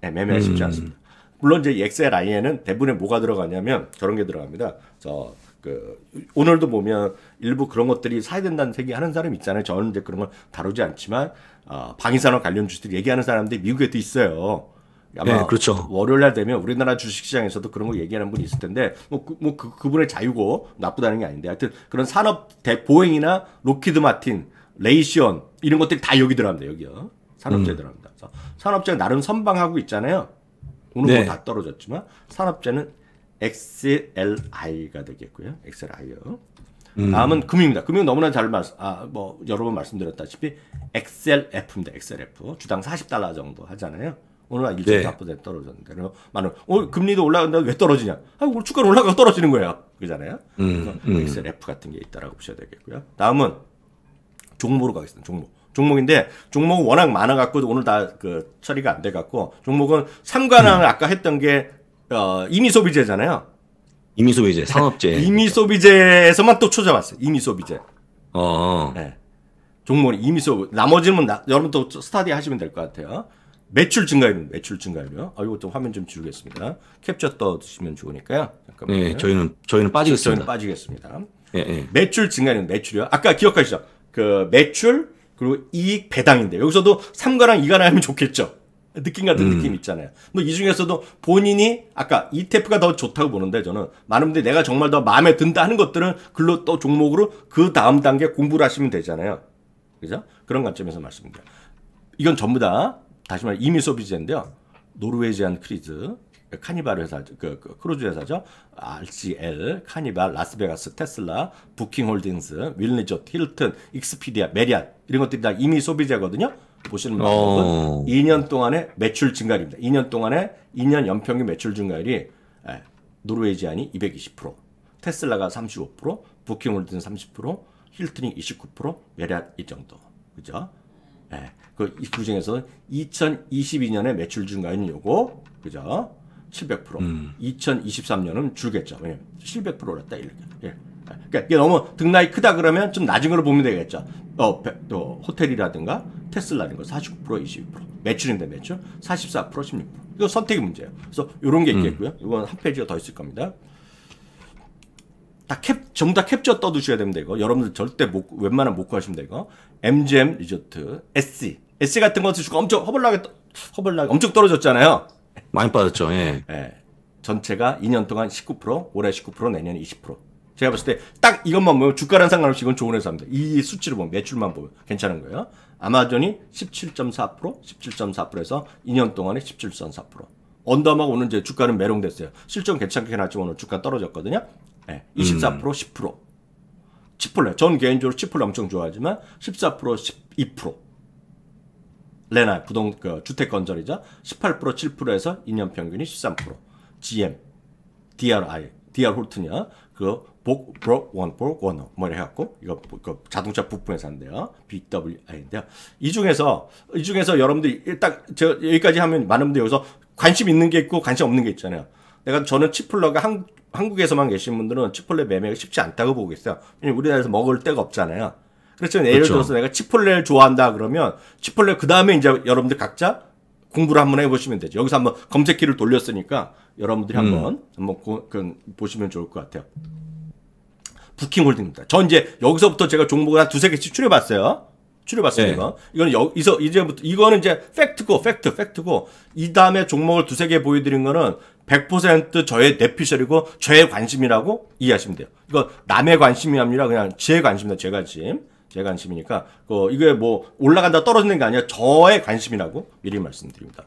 네, 매매가 쉽지 음. 않습니다. 물론 이제 XLI에는 대부분에 뭐가 들어가냐면 저런 게 들어갑니다. 저그 오늘도 보면 일부 그런 것들이 사야 된다는 얘기하는 사람 있잖아요. 저는 이제 그런 걸 다루지 않지만 어, 방위산업 관련 주식들 얘기하는 사람들이 미국에도 있어요. 아마 네, 그렇죠. 월요일 날 되면 우리나라 주식시장에서도 그런 거 얘기하는 분이 있을 텐데 뭐그 뭐 그, 그분의 자유고 나쁘다는 게 아닌데 하여튼 그런 산업 대 보행이나 로키드 마틴, 레이시온 이런 것들이 다 여기 들어갑니다. 여기요. 산업재 음. 들어갑니다. 산업재 나름 선방하고 있잖아요. 오늘 뭐 네. 뭐다 떨어졌지만 산업재는 XLI가 되겠고요. XLI요. 음. 다음은 금융입니다. 금융 너무나 잘 말, 아, 뭐, 여러 번 말씀드렸다시피, XLF입니다. XLF. 주당 40달러 정도 하잖아요. 오늘 한1.4% 네. 떨어졌는데. 그래서 많은, 오 금리도 올라간다고 왜 떨어지냐? 아, 오늘 주가 올라가고 떨어지는 거예요. 그잖아요. 음. 음. XLF 같은 게 있다라고 보셔야 되겠고요. 다음은 종목으로 가겠습니다. 종목. 종목인데 종목은 워낙 많아갖고 오늘 다 그 처리가 안 돼갖고 종목은 삼관왕을 음. 아까 했던 게 어, 이미 소비재잖아요. 이미 소비재, 네. 상업재. 이미 소비재에서만 또 초점왔어요. 이미 소비재. 어, 어. 네. 종목이 미 소비. 나머지는 나, 여러분 또 스타디 하시면 될 것 같아요. 매출 증가율, 매출 증가율요. 아, 이것도 화면 좀 줄이겠습니다. 캡처 떠주시면 좋으니까요. 잠깐만요. 네, 저희는 저희는 빠지겠습니다. 저희는 빠지겠습니다. 네, 네. 매출 증가율, 매출이요. 아까 기억하시죠? 그 매출 그리고 이익 배당인데 여기서도 3가랑 2가 하면 좋겠죠. 느낌 같은 음. 느낌 있잖아요. 근이 뭐 중에서도 본인이 아까 이 테프가 더 좋다고 보는데 저는 많은 분들이 내가 정말 더 마음에 든다 하는 것들은 글로 또 종목으로 그 다음 단계 공부를 하시면 되잖아요. 그죠? 그런 관점에서 말씀드려요. 이건 전부 다 다시 말해 이미 소비재인데요. 노르웨지안 이 크리즈, 카니발 회사, 그, 그 크루즈 회사죠. RCL, 카니발, 라스베가스, 테슬라, 부킹홀딩스, 윌리조 힐튼, 익스피디아, 메리안 이런 것들이 다 이미 소비재거든요. 보시는 어. 방법은 어. 2년 동안의 매출 증가입니다. 2년 동안의 2년 연평균 매출 증가율이 예, 노르웨지안이 이 220%, 테슬라가 35%, 부킹홀드는 30%, 힐튼이 29%, 메리앗 이 정도. 그죠? 예. 그, 이그 중에서 2022년의 매출 증가율은 요거, 그죠? 700%. 음. 2023년은 줄겠죠. 왜냐면 700%를 딱 이렇게. 예. 그러니까 이게 너무 등락이 크다 그러면 좀 낮은 걸로 보면 되겠죠. 어, 또 호텔이라든가 테슬라 이런 거 49%, 22%. 매출인데 매출 44%, 16%. 이거 선택의 문제예요. 그래서 이런 게 음. 있겠고요. 이건 한 페이지가 더 있을 겁니다. 다 캡, 전부 다 캡처 떠두셔야 됩니다, 이거. 여러분들 절대 못, 웬만하면 못 구하시면 되고. MGM 리조트, SC. SC 같은 것도 지금 엄청 허벌나게, 허벌나게 엄청 떨어졌잖아요. 많이 빠졌죠, 예. 예. 전체가 2년 동안 19%, 올해 19%, 내년 20%. 제가 봤을 때 딱 이것만 보면 주가랑 상관없이 이건 좋은 회사입니다. 이 수치를 보면 매출만 보면 괜찮은 거예요. 아마존이 17.4% 17.4%에서 2년 동안에 17.4% 언더마가 오늘 이제 주가는 매롱됐어요. 실전 괜찮게 해놨지만 오늘 주가 떨어졌거든요. 네, 24% 음. 10% 치폴레. 전 개인적으로 치폴레 엄청 좋아하지만 14% 12% 레나 부동 그 주택 건설이자18% 7%에서 2년 평균이 13%. GM, DRI, DR 홀튼이야. 그 복, 브록 원, 브록 원, 뭐이해 갖고 이거, 그 자동차 부품회사인데요 BWI인데요. 이 중에서 이 중에서 여러분들 일단 제 여기까지 하면 많은 분들 여기서 관심 있는 게 있고 관심 없는 게 있잖아요. 내가 저는 치플러가 한, 한국에서만 계신 분들은 치폴레 매매가 쉽지 않다고 보고 있어요. 우리나라에서 먹을 데가 없잖아요. 그렇죠. 예를 그렇죠. 들어서 내가 치폴레를 좋아한다 그러면 치폴레 그 다음에 이제 여러분들 각자 공부를 한번 해보시면 되죠. 여기서 한번 검색키를 돌렸으니까 여러분들이 음. 한번 한번 고, 그, 보시면 좋을 것 같아요. 부킹홀딩입니다. 전 이제 여기서부터 제가 종목을 한 두세 개씩 추려봤어요. 추려봤어요, 네. 이거. 이거는 여기서 이제부터 이거는 이제 팩트고 팩트 팩트고 이 다음에 종목을 두세 개 보여드린 거는 100% 저의 내피셜이고 저의 관심이라고 이해하시면 돼요. 이거 남의 관심이 아니라 그냥 제 관심이다, 제 관심. 제 관심이니까 어, 이게 뭐 올라간다 떨어지는 게 아니라 저의 관심이라고 미리 말씀드립니다.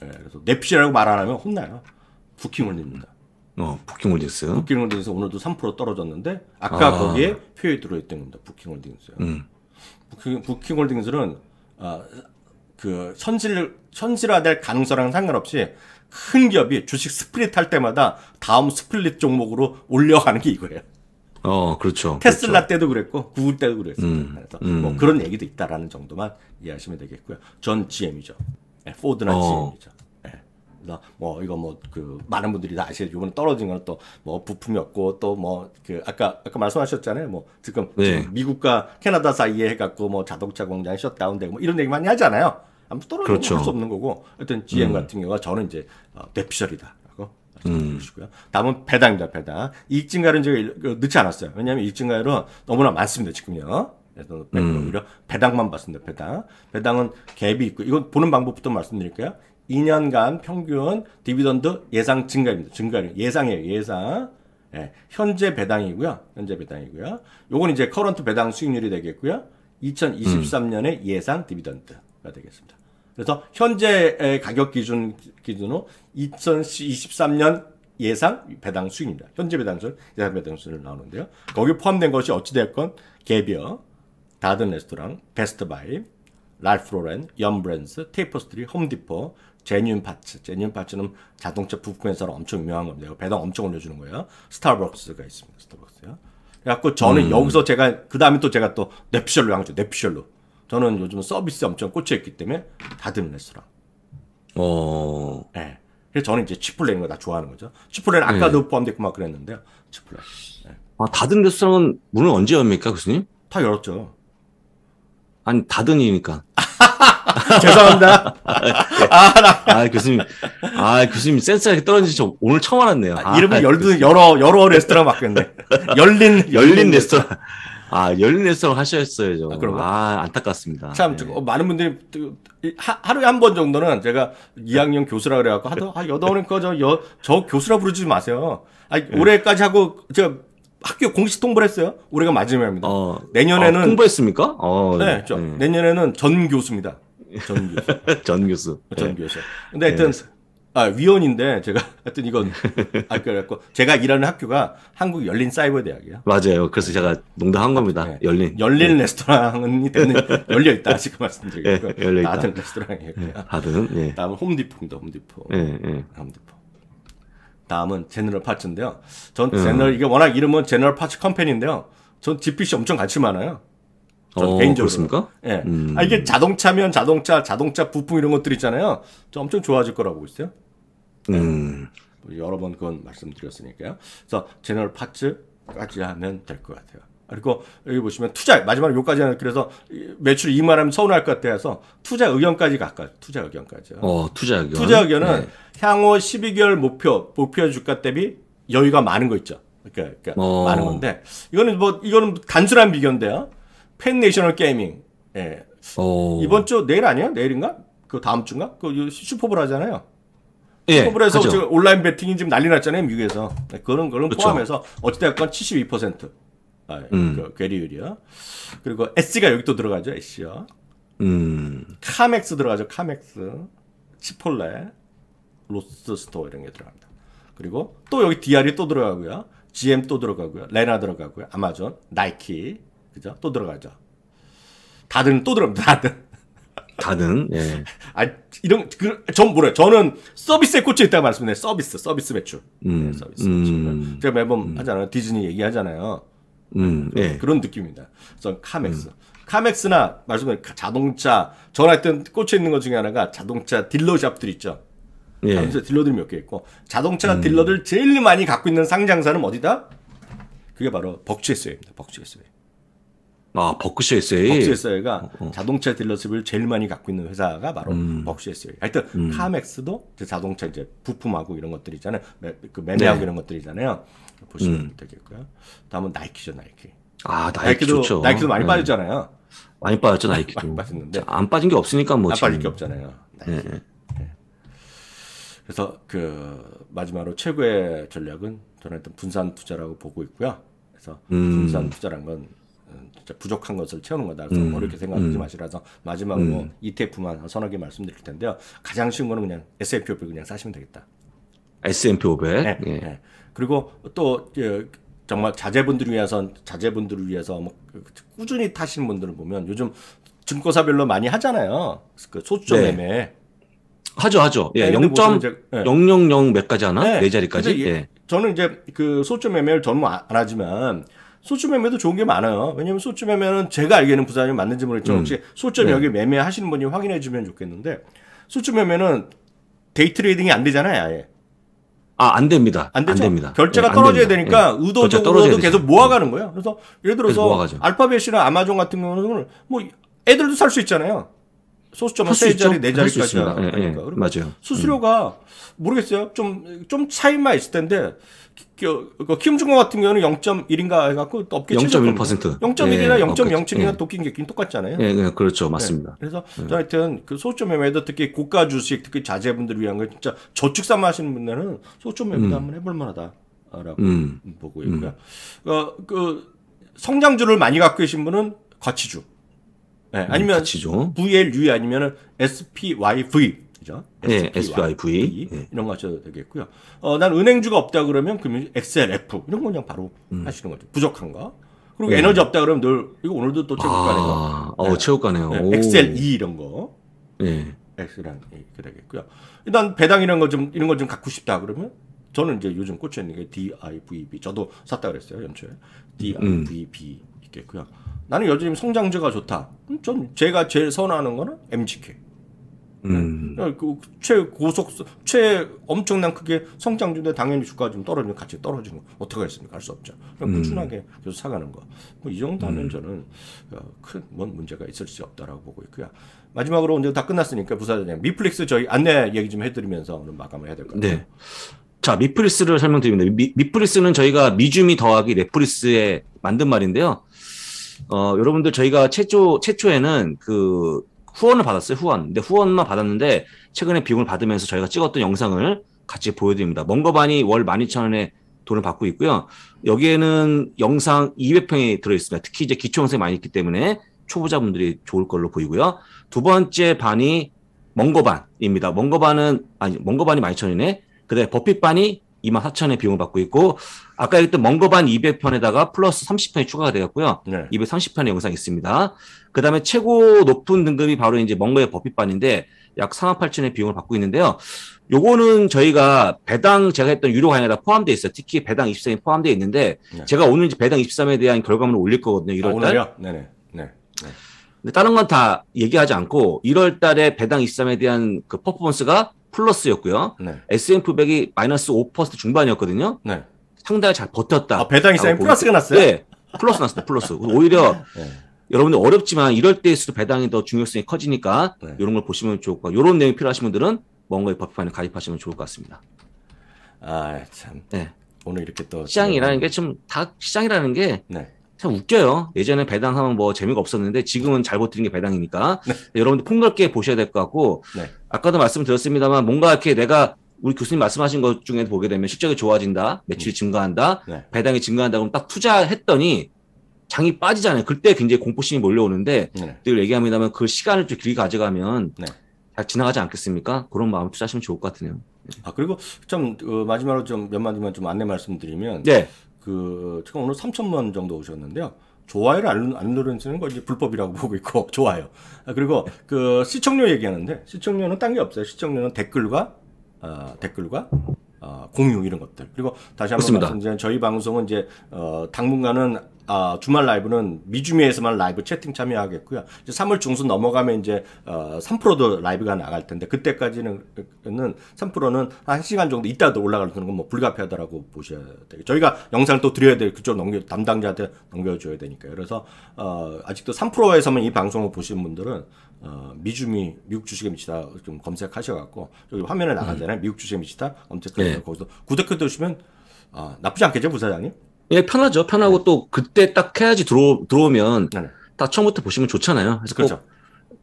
네, 그래서 냅시라고 말 안 하면 혼나요. 부킹홀드입니다. 어, 부킹홀딩스. 부킹홀딩스 오늘도 3% 떨어졌는데 아까 아. 거기에 표에 들어있던 겁니다. 부킹홀딩스 음. 부킹, 부킹홀딩스는 어, 아, 그 선실 선실화될 가능성랑 상관없이 큰 기업이 주식 스플릿 할 때마다 다음 스플릿 종목으로 올려가는 게 이거예요. 어, 그렇죠. 테슬라 그렇죠. 때도 그랬고 구글 때도 그랬습니다. 음, 그래서 음. 뭐 그런 얘기도 있다라는 정도만 이해하시면 되겠고요. 전 GM이죠. 네, 예, 포드나 어. GM이죠. 네. 예. 그래뭐 이거 뭐 그 많은 분들이 다아시죠 요번에 떨어진 거는 또 뭐 부품이 없고 또 뭐 그 아까 아까 말씀하셨잖아요. 뭐 지금, 네. 미국과 캐나다 사이에 해갖고 뭐 자동차 공장이 셧다운되고 뭐 이런 얘기 많이 하잖아요. 아무 떨어지는 그렇죠. 수 없는 거고. 하여튼 GM 음. 같은 경우가 저는 이제 어, 뇌피셜이다. 주시고요. 음. 다음은 배당입니다. 배당. 이익 증가는 제가 넣지 그, 않았어요. 왜냐하면 이익 증가율은 너무나 많습니다. 지금요. 그래서 음. 오히려 배당만 봤습니다. 배당. 배당은 갭이 있고 이건 보는 방법부터 말씀드릴게요. 2년간 평균 디비던드 예상 증가입니다. 증가율 예상이에요. 예상. 예, 현재 배당이고요. 현재 배당이고요. 요건 이제 커런트 배당 수익률이 되겠고요. 2023년의 음. 예상 디비던드가 되겠습니다. 그래서 현재 의 가격 기준 기준으로 2023년 예상 배당 수익입니다. 현재 배당 수익, 예상 배당 수익을 나오는데요. 거기 포함된 것이 어찌됐건 개비어, 다든 레스토랑, 베스트바이, 랄프 로렌, 연브랜스, 테이퍼스트리, 홈디퍼 제뉴인 파츠. 제뉴인 파츠는 자동차 부품 회사로 엄청 유명한 겁니다. 배당 엄청 올려주는 거예요. 스타벅스가 있습니다. 스타벅스요. 그래갖고 저는 음. 여기서 제가 그 다음에 또 제가 또 뇌피셜로 향하죠. 뇌피셜로. 저는 요즘 서비스 엄청 꽂혀있기 때문에 다들 레스토랑. 어. 네. 그래서 저는 이제 치플레인거 다 좋아하는 거죠. 치플레는 아까도 네. 포함됐고 막 그랬는데요. 치플레 네. 예. 아, 다든 레스토랑은 문을 언제 엽니까, 교수님? 다 열었죠. 아니, 다듬이니까 죄송합니다. 아, 나... 아, 교수님. 아, 교수님 센스가 이렇게 떨어지지저 오늘 처음 알았네요. 아, 이름을 열든, 여러, 여러 레스토랑 바뀌었네. 열린, 열린, 열린 레스토랑. 아, 14성 하셨어요. 아, 그럼 아, 안타깝습니다. 참, 네. 어, 많은 분들이 하, 하루에 한 번 정도는 제가 2학년 교수라 그래갖고 하도, 아, 여다오니까 저, 여, 저 교수라 부르지 마세요. 아, 네. 올해까지 하고, 제가 학교 공식 통보를 했어요. 올해가 마지막입니다. 어, 내년에는. 아, 통보했습니까? 어, 네, 네, 저, 네. 내년에는 전 교수입니다. 전 교수. 전 교수. 전 교수. 근데 하여튼, 아, 위원인데 제가 하여튼 이건 아 그래갖고 제가 일하는 학교가 한국 열린 사이버 대학이에요. 맞아요. 그래서 제가 농담한 아, 겁니다. 네. 열린 열린 네. 레스토랑이 되는 열려 있다 지금 말씀드리고 네, 열려 있다. 다른 레스토랑이에요. 네, 다른. 예. 네. 다음 홈디포입니다. 홈디포. 예, 네, 예. 네. 홈디포. 다음은 제너럴 파츠인데요. 전 음. 제너럴 이게 워낙 이름은 제너럴 파츠 컴퍼니인데요. 전 GPC 엄청 같이 많아요. 전 어, 개인적으로. 그렇습니까? 예. 아, 음. 아, 이게 자동차면 자동차, 자동차 부품 이런 것들 있잖아요. 저 엄청 좋아질 거라고 보고 있어요. 네. 음. 여러 번 그건 말씀드렸으니까요. 그래서 제너럴 파츠까지 하면 될 것 같아요. 그리고 여기 보시면 투자 마지막으로 요까지는 그래서 매출 이 말하면 서운할 것 같아서 투자 의견까지 가까 투자 의견까지요. 어 투자 의견. 투자 의견은 네. 향후 12개월 목표 목표 주가 대비 여유가 많은 거 있죠. 그러니까, 그러니까 어. 많은 건데 이거는 뭐 이거는 단순한 비교인데요. 팬 내셔널 게이밍 예. 어. 이번 주 내일 아니야? 내일인가? 그 다음 주인가? 그 슈퍼볼 하잖아요. 예, 스포브에서 그 지금 온라인 베팅이 지금 난리 났잖아요 미국에서 네, 그런 걸로 포함해서 어찌됐건 72% 아, 예, 음. 그 괴리율이요. 그리고 S가 여기 또 들어가죠 S요. 음. 카맥스 들어가죠 카맥스, 치폴레, 로스스토어 이런 게 들어갑니다. 그리고 또 여기 DR이 또 들어가고요. GM 또 들어가고요. 레나 들어가고요. 아마존, 나이키, 그죠? 또 들어가죠. 다들 또 들어갑니다. 다들. 가능 예. 아 이런 그전 뭐래? 요 저는 서비스에 꽂혀 있다고 말씀드요 서비스, 서비스 매출. 음, 네, 서비스 매출. 제가 음. 매번 음. 하잖아요. 디즈니 얘기하잖아요. 음, 네. 그런 예. 느낌입니다. 그래 카맥스. 음. 카맥스나 말씀드린 그 자동차 전화 했던 꽂혀 있는 것 중에 하나가 자동차 딜러샵들 있죠. 예. 자동차 딜러들 몇 개 있고 자동차 음. 딜러들 제일 많이 갖고 있는 상장사는 어디다? 그게 바로 벅츠에스입니다. 벅츠에스. 아, 버크셔 에세 버크셔 에세가 어, 어, 자동차 딜러십을 제일 많이 갖고 있는 회사가 바로 음. 버크셔 에세이. 하여튼 음. 카맥스도 자동차 이제 부품하고 이런 것들 있잖아요. 그 매매하고 네. 이런 것들 있잖아요. 보시면 음. 되겠고요. 다음은 나이키죠, 나이키. 아, 나이키 도 좋죠. 나이키도 많이 네. 빠졌잖아요. 많이 빠졌죠, 나이키도. 많이 빠졌는데 안 빠진 게 없으니까 뭐. 안 빠질 게 없잖아요. 네, 네. 나이키. 네. 그래서 그 마지막으로 최고의 전략은 저는 일단 분산 투자라고 보고 있고요. 그래서 음. 분산 투자란 건 진짜 부족한 것을 채우는 거다. 그래서 뭐 음. 어렇게 생각하지 음. 마시라서 마지막 뭐 음. 뭐 ETF만 서너 개 말씀드릴 텐데요. 가장 쉬운 거는 그냥 S&P 500 그냥 사시면 되겠다. S&P 500. 네, 예. 네. 그리고 또 예, 정말 자제분들 을 위해서 자제분들을 위해서 뭐 그 꾸준히 타시는 분들을 보면 요즘 증권사별로 많이 하잖아요. 그 소수점 네. 매매. 하죠, 하죠. 예, 0.000몇 가지 하나? 네, 네 자리까지? 예. 저는 이제 그소점 매매를 전부 안 하지만 소주 매매도 좋은 게 많아요. 왜냐면 소주 매매는 제가 알기에는 부산이 맞는지 모르겠지만 음. 혹시 소점 네. 여기 매매하시는 분이 확인해 주면 좋겠는데 소주 매매는 데이 트레이딩이 안 되잖아요, 아예. 아, 안 됩니다. 안, 안 됩니다. 결제가 네, 떨어져야 됩니다. 되니까 네. 의도적으로 의도 계속 모아가는 거예요. 그래서 예를 들어서 알파벳이나 아마존 같은 경우는 뭐 애들도 살 수 있잖아요. 소수점 은세 자리 네 자리까지 나가니까 예, 예. 맞아요. 수수료가 음. 모르겠어요. 좀 좀 차이만 있을 텐데 그 키움증권 같은 경우는 0.1인가 해갖고 업계 0.1% 0.1이나 예, 0.07이나 도끼인 게 똑같잖아요. 예, 예, 그렇죠, 예. 맞습니다. 예. 그래서 예. 하여튼 그 소점 수 매매도 특히 고가 주식 특히 자제분들 위한 거 진짜 저축 삼아 하시는 분들은 소점 수 매매도 음. 한번 해볼 만하다라고 음. 보고 있고요. 음. 그, 그 성장주를 많이 갖고 계신 분은 과치주. 네, 음, 아니면 같이 좀. VLU e 아니면은 SPYV. 그죠? 네, SPYV. 네. 이런 거 하셔도 되겠고요. 어, 난 은행주가 없다 그러면 그러면 XLF 이런 거 그냥 바로 음. 하시는 거죠. 부족한 거. 그리고 네. 에너지 없다 그러면 늘 이거 오늘도 또 최고가네요. 아, 어, 네. 최고가네 네. XLE 이런 거. 네. X랑 이렇게 되겠고요. 일단 배당 이런 거 좀 이런 거 좀 갖고 싶다 그러면 저는 이제 요즘 꽂혀 있는 게 DIVB. 저도 샀다 그랬어요 연초에. DIVB 음. 있겠고요. 나는 요즘 성장제가 좋다. 전 제가 제일 선호하는 거는 MGK. 음. 네. 그 최고속, 최 엄청난 크게 성장주인데 당연히 주가 좀 떨어지면 같이 떨어지는 어떻게 하겠습니까? 할 수 없죠. 그럼 음. 꾸준하게 계속 사가는 거. 뭐이 정도면 음. 저는 어, 큰뭔 문제가 있을 수 없다라고 보고 있고요. 마지막으로 이제 다 끝났으니까 부사장님. 미플릭스 저희 안내 얘기 좀 해드리면서 오늘 마감을 해야 될 것 같아요. 네. 자, 미플릭스를 설명드리면 미, 미플릭스는 저희가 미주미 더하기 레플릭스에 만든 말인데요. 어, 여러분들 저희가 최초, 최초에는 그 후원을 받았어요, 후원. 근데 후원만 받았는데 최근에 비용을 받으면서 저희가 찍었던 영상을 같이 보여드립니다. 먼거반이 월 12,000원에 돈을 받고 있고요. 여기에는 영상 200편이 들어있습니다. 특히 이제 기초 영상이 많이 있기 때문에 초보자분들이 좋을 걸로 보이고요. 두 번째 반이 먼거반입니다. 먼거반은, 아니, 먼거반이 12,000원이네. 그다음에 버핏반이 2만 4천의 비용을 받고 있고 아까 얘기했던 먼거반 200편에다가 플러스 30편이 추가가 되었고요. 네. 230편의 영상이 있습니다. 그다음에 최고 높은 등급이 바로 이제 먼거의 버핏반인데 약 3만 8천의 비용을 받고 있는데요. 요거는 저희가 배당 제가 했던 유료 강의에다 포함되어 있어요. 특히 배당 23이 포함되어 있는데 네. 제가 오늘 이제 배당 23에 대한 결과물을 올릴 거거든요. 1월 달. 아, 오늘요? 네네. 네. 네. 근데 다른 건 다 얘기하지 않고 1월 달에 배당 23에 대한 그 퍼포먼스가 플러스였고요. 네. S&P 500이 마이너스 5% 중반이었거든요. 네. 상당히 잘 버텼다. 아, 배당이 쌤 플러스가 났어요? 네. 플러스 났습니다. 플러스. 오히려 네. 여러분들 어렵지만 이럴 때일수록 배당이 더 중요성이 커지니까 네. 이런 걸 보시면 좋을 것 같고 이런 내용이 필요하신 분들은 뭔가의 버핏판에 가입하시면 좋을 것 같습니다. 아, 참. 네. 오늘 이렇게 또 시장이라는 게좀다 시장이라는 게 네. 참 웃겨요. 예전에 배당하면 뭐 재미가 없었는데 지금은 잘 버티는 게 배당이니까 네. 여러분들 폭넓게 보셔야 될 것 같고 네. 아까도 말씀드렸습니다만 뭔가 이렇게 내가 우리 교수님 말씀하신 것 중에 보게 되면 실적이 좋아진다, 매출이 음. 증가한다, 네. 배당이 증가한다 그럼 딱 투자했더니 장이 빠지잖아요. 그때 굉장히 공포심이 몰려오는데 네. 늘 얘기합니다만 그 시간을 좀 길게 가져가면 네. 잘 지나가지 않겠습니까? 그런 마음 투자하시면 좋을 것 같으네요. 아 그리고 좀 어, 마지막으로 좀 몇 마디만 좀 안내 말씀드리면 네. 그 지금 오늘 3천만 원 정도 오셨는데요. 좋아요를 안, 안 누르시는 거 이제 불법이라고 보고 있고 좋아요. 아, 그리고 그 시청료 얘기하는데 시청료는 딴 게 없어요. 시청료는 댓글과 어, 댓글과 어, 공유 이런 것들 그리고 다시 한 번 말씀드리면 저희 방송은 이제 어, 당분간은 어, 주말 라이브는 미주미에서만 라이브 채팅 참여하겠고요. 이제 3월 중순 넘어가면 이제 어, 3%도 라이브가 나갈 텐데 그때까지는 3%는 한 1시간 정도 있다도 올라가는 건뭐 불가피하다라고 보셔야 돼요. 저희가 영상을 또 드려야 될 그쪽 넘겨 담당자한테 넘겨줘야 되니까요. 그래서 어, 아직도 3%에서만 이 방송을 보신 분들은 어, 미주미 미국 주식에 미치다 좀 검색하셔갖고 여기 화면에 나가잖아요. 음. 미국 주식에 미치다 검색하서 네. 거기서 구독해 두시면 아, 나쁘지 않겠죠 부사장님? 예, 편하죠. 편하고 네. 또 그때 딱 해야지 들어, 들어오면 네. 다 처음부터 보시면 좋잖아요. 그래서 그렇죠.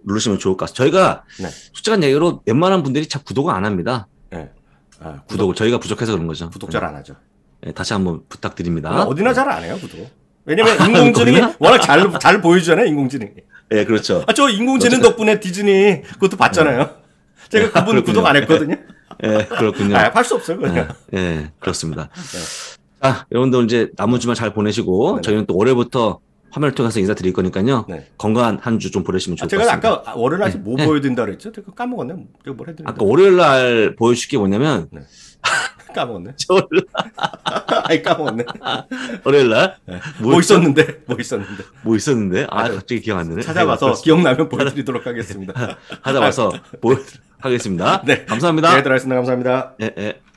누르시면 좋을 것 같아요. 저희가 네. 솔직한 얘기로 웬만한 분들이 잘 구독을 안 합니다. 네. 아, 구독, 구독, 저희가 부족해서 그런 거죠. 구독 잘안 네. 하죠. 네, 다시 한번 부탁드립니다. 아, 어디나 네. 잘안 해요, 구독. 왜냐면 아, 인공지능이 워낙 잘, 잘 보여주잖아요, 네, 인공지능이. 예, 네, 그렇죠. 아, 저 인공지능 덕분에 디즈니 그것도 봤잖아요. 제가 그분 아, 구독 안 했거든요. 예, 그렇군요. 아, 할 수 없어요, 그냥. 예, 예 그렇습니다. 자, 여러분들 이제 남은 주말 잘 보내시고 네. 저희는 또 월요일부터 화면을 통해서 인사드릴 거니까요. 네. 건강한 한 주 좀 보내시면 좋을 아, 것 같습니다. 제가 아까 월요일 날뭐 네. 네. 보여드린다 그랬죠? 제가 까먹었네. 제가 뭘 해드린다. 아까 월요일 날 보여줄 게 뭐냐면 네. 까먹었네. 월요일 아이 까먹었네. 월요일 날? 네. 뭐, 뭐 있었는데? 뭐 있었는데? 뭐 있었는데? 아, 갑자기 기억 안 나네. 찾아봐서 네, 기억나면 보여드리도록 하겠습니다. 찾아봐서 보여드리도록 하겠습니다. 네. 감사합니다. 네, 들어가겠습니다. 감사합니다. 예, 예.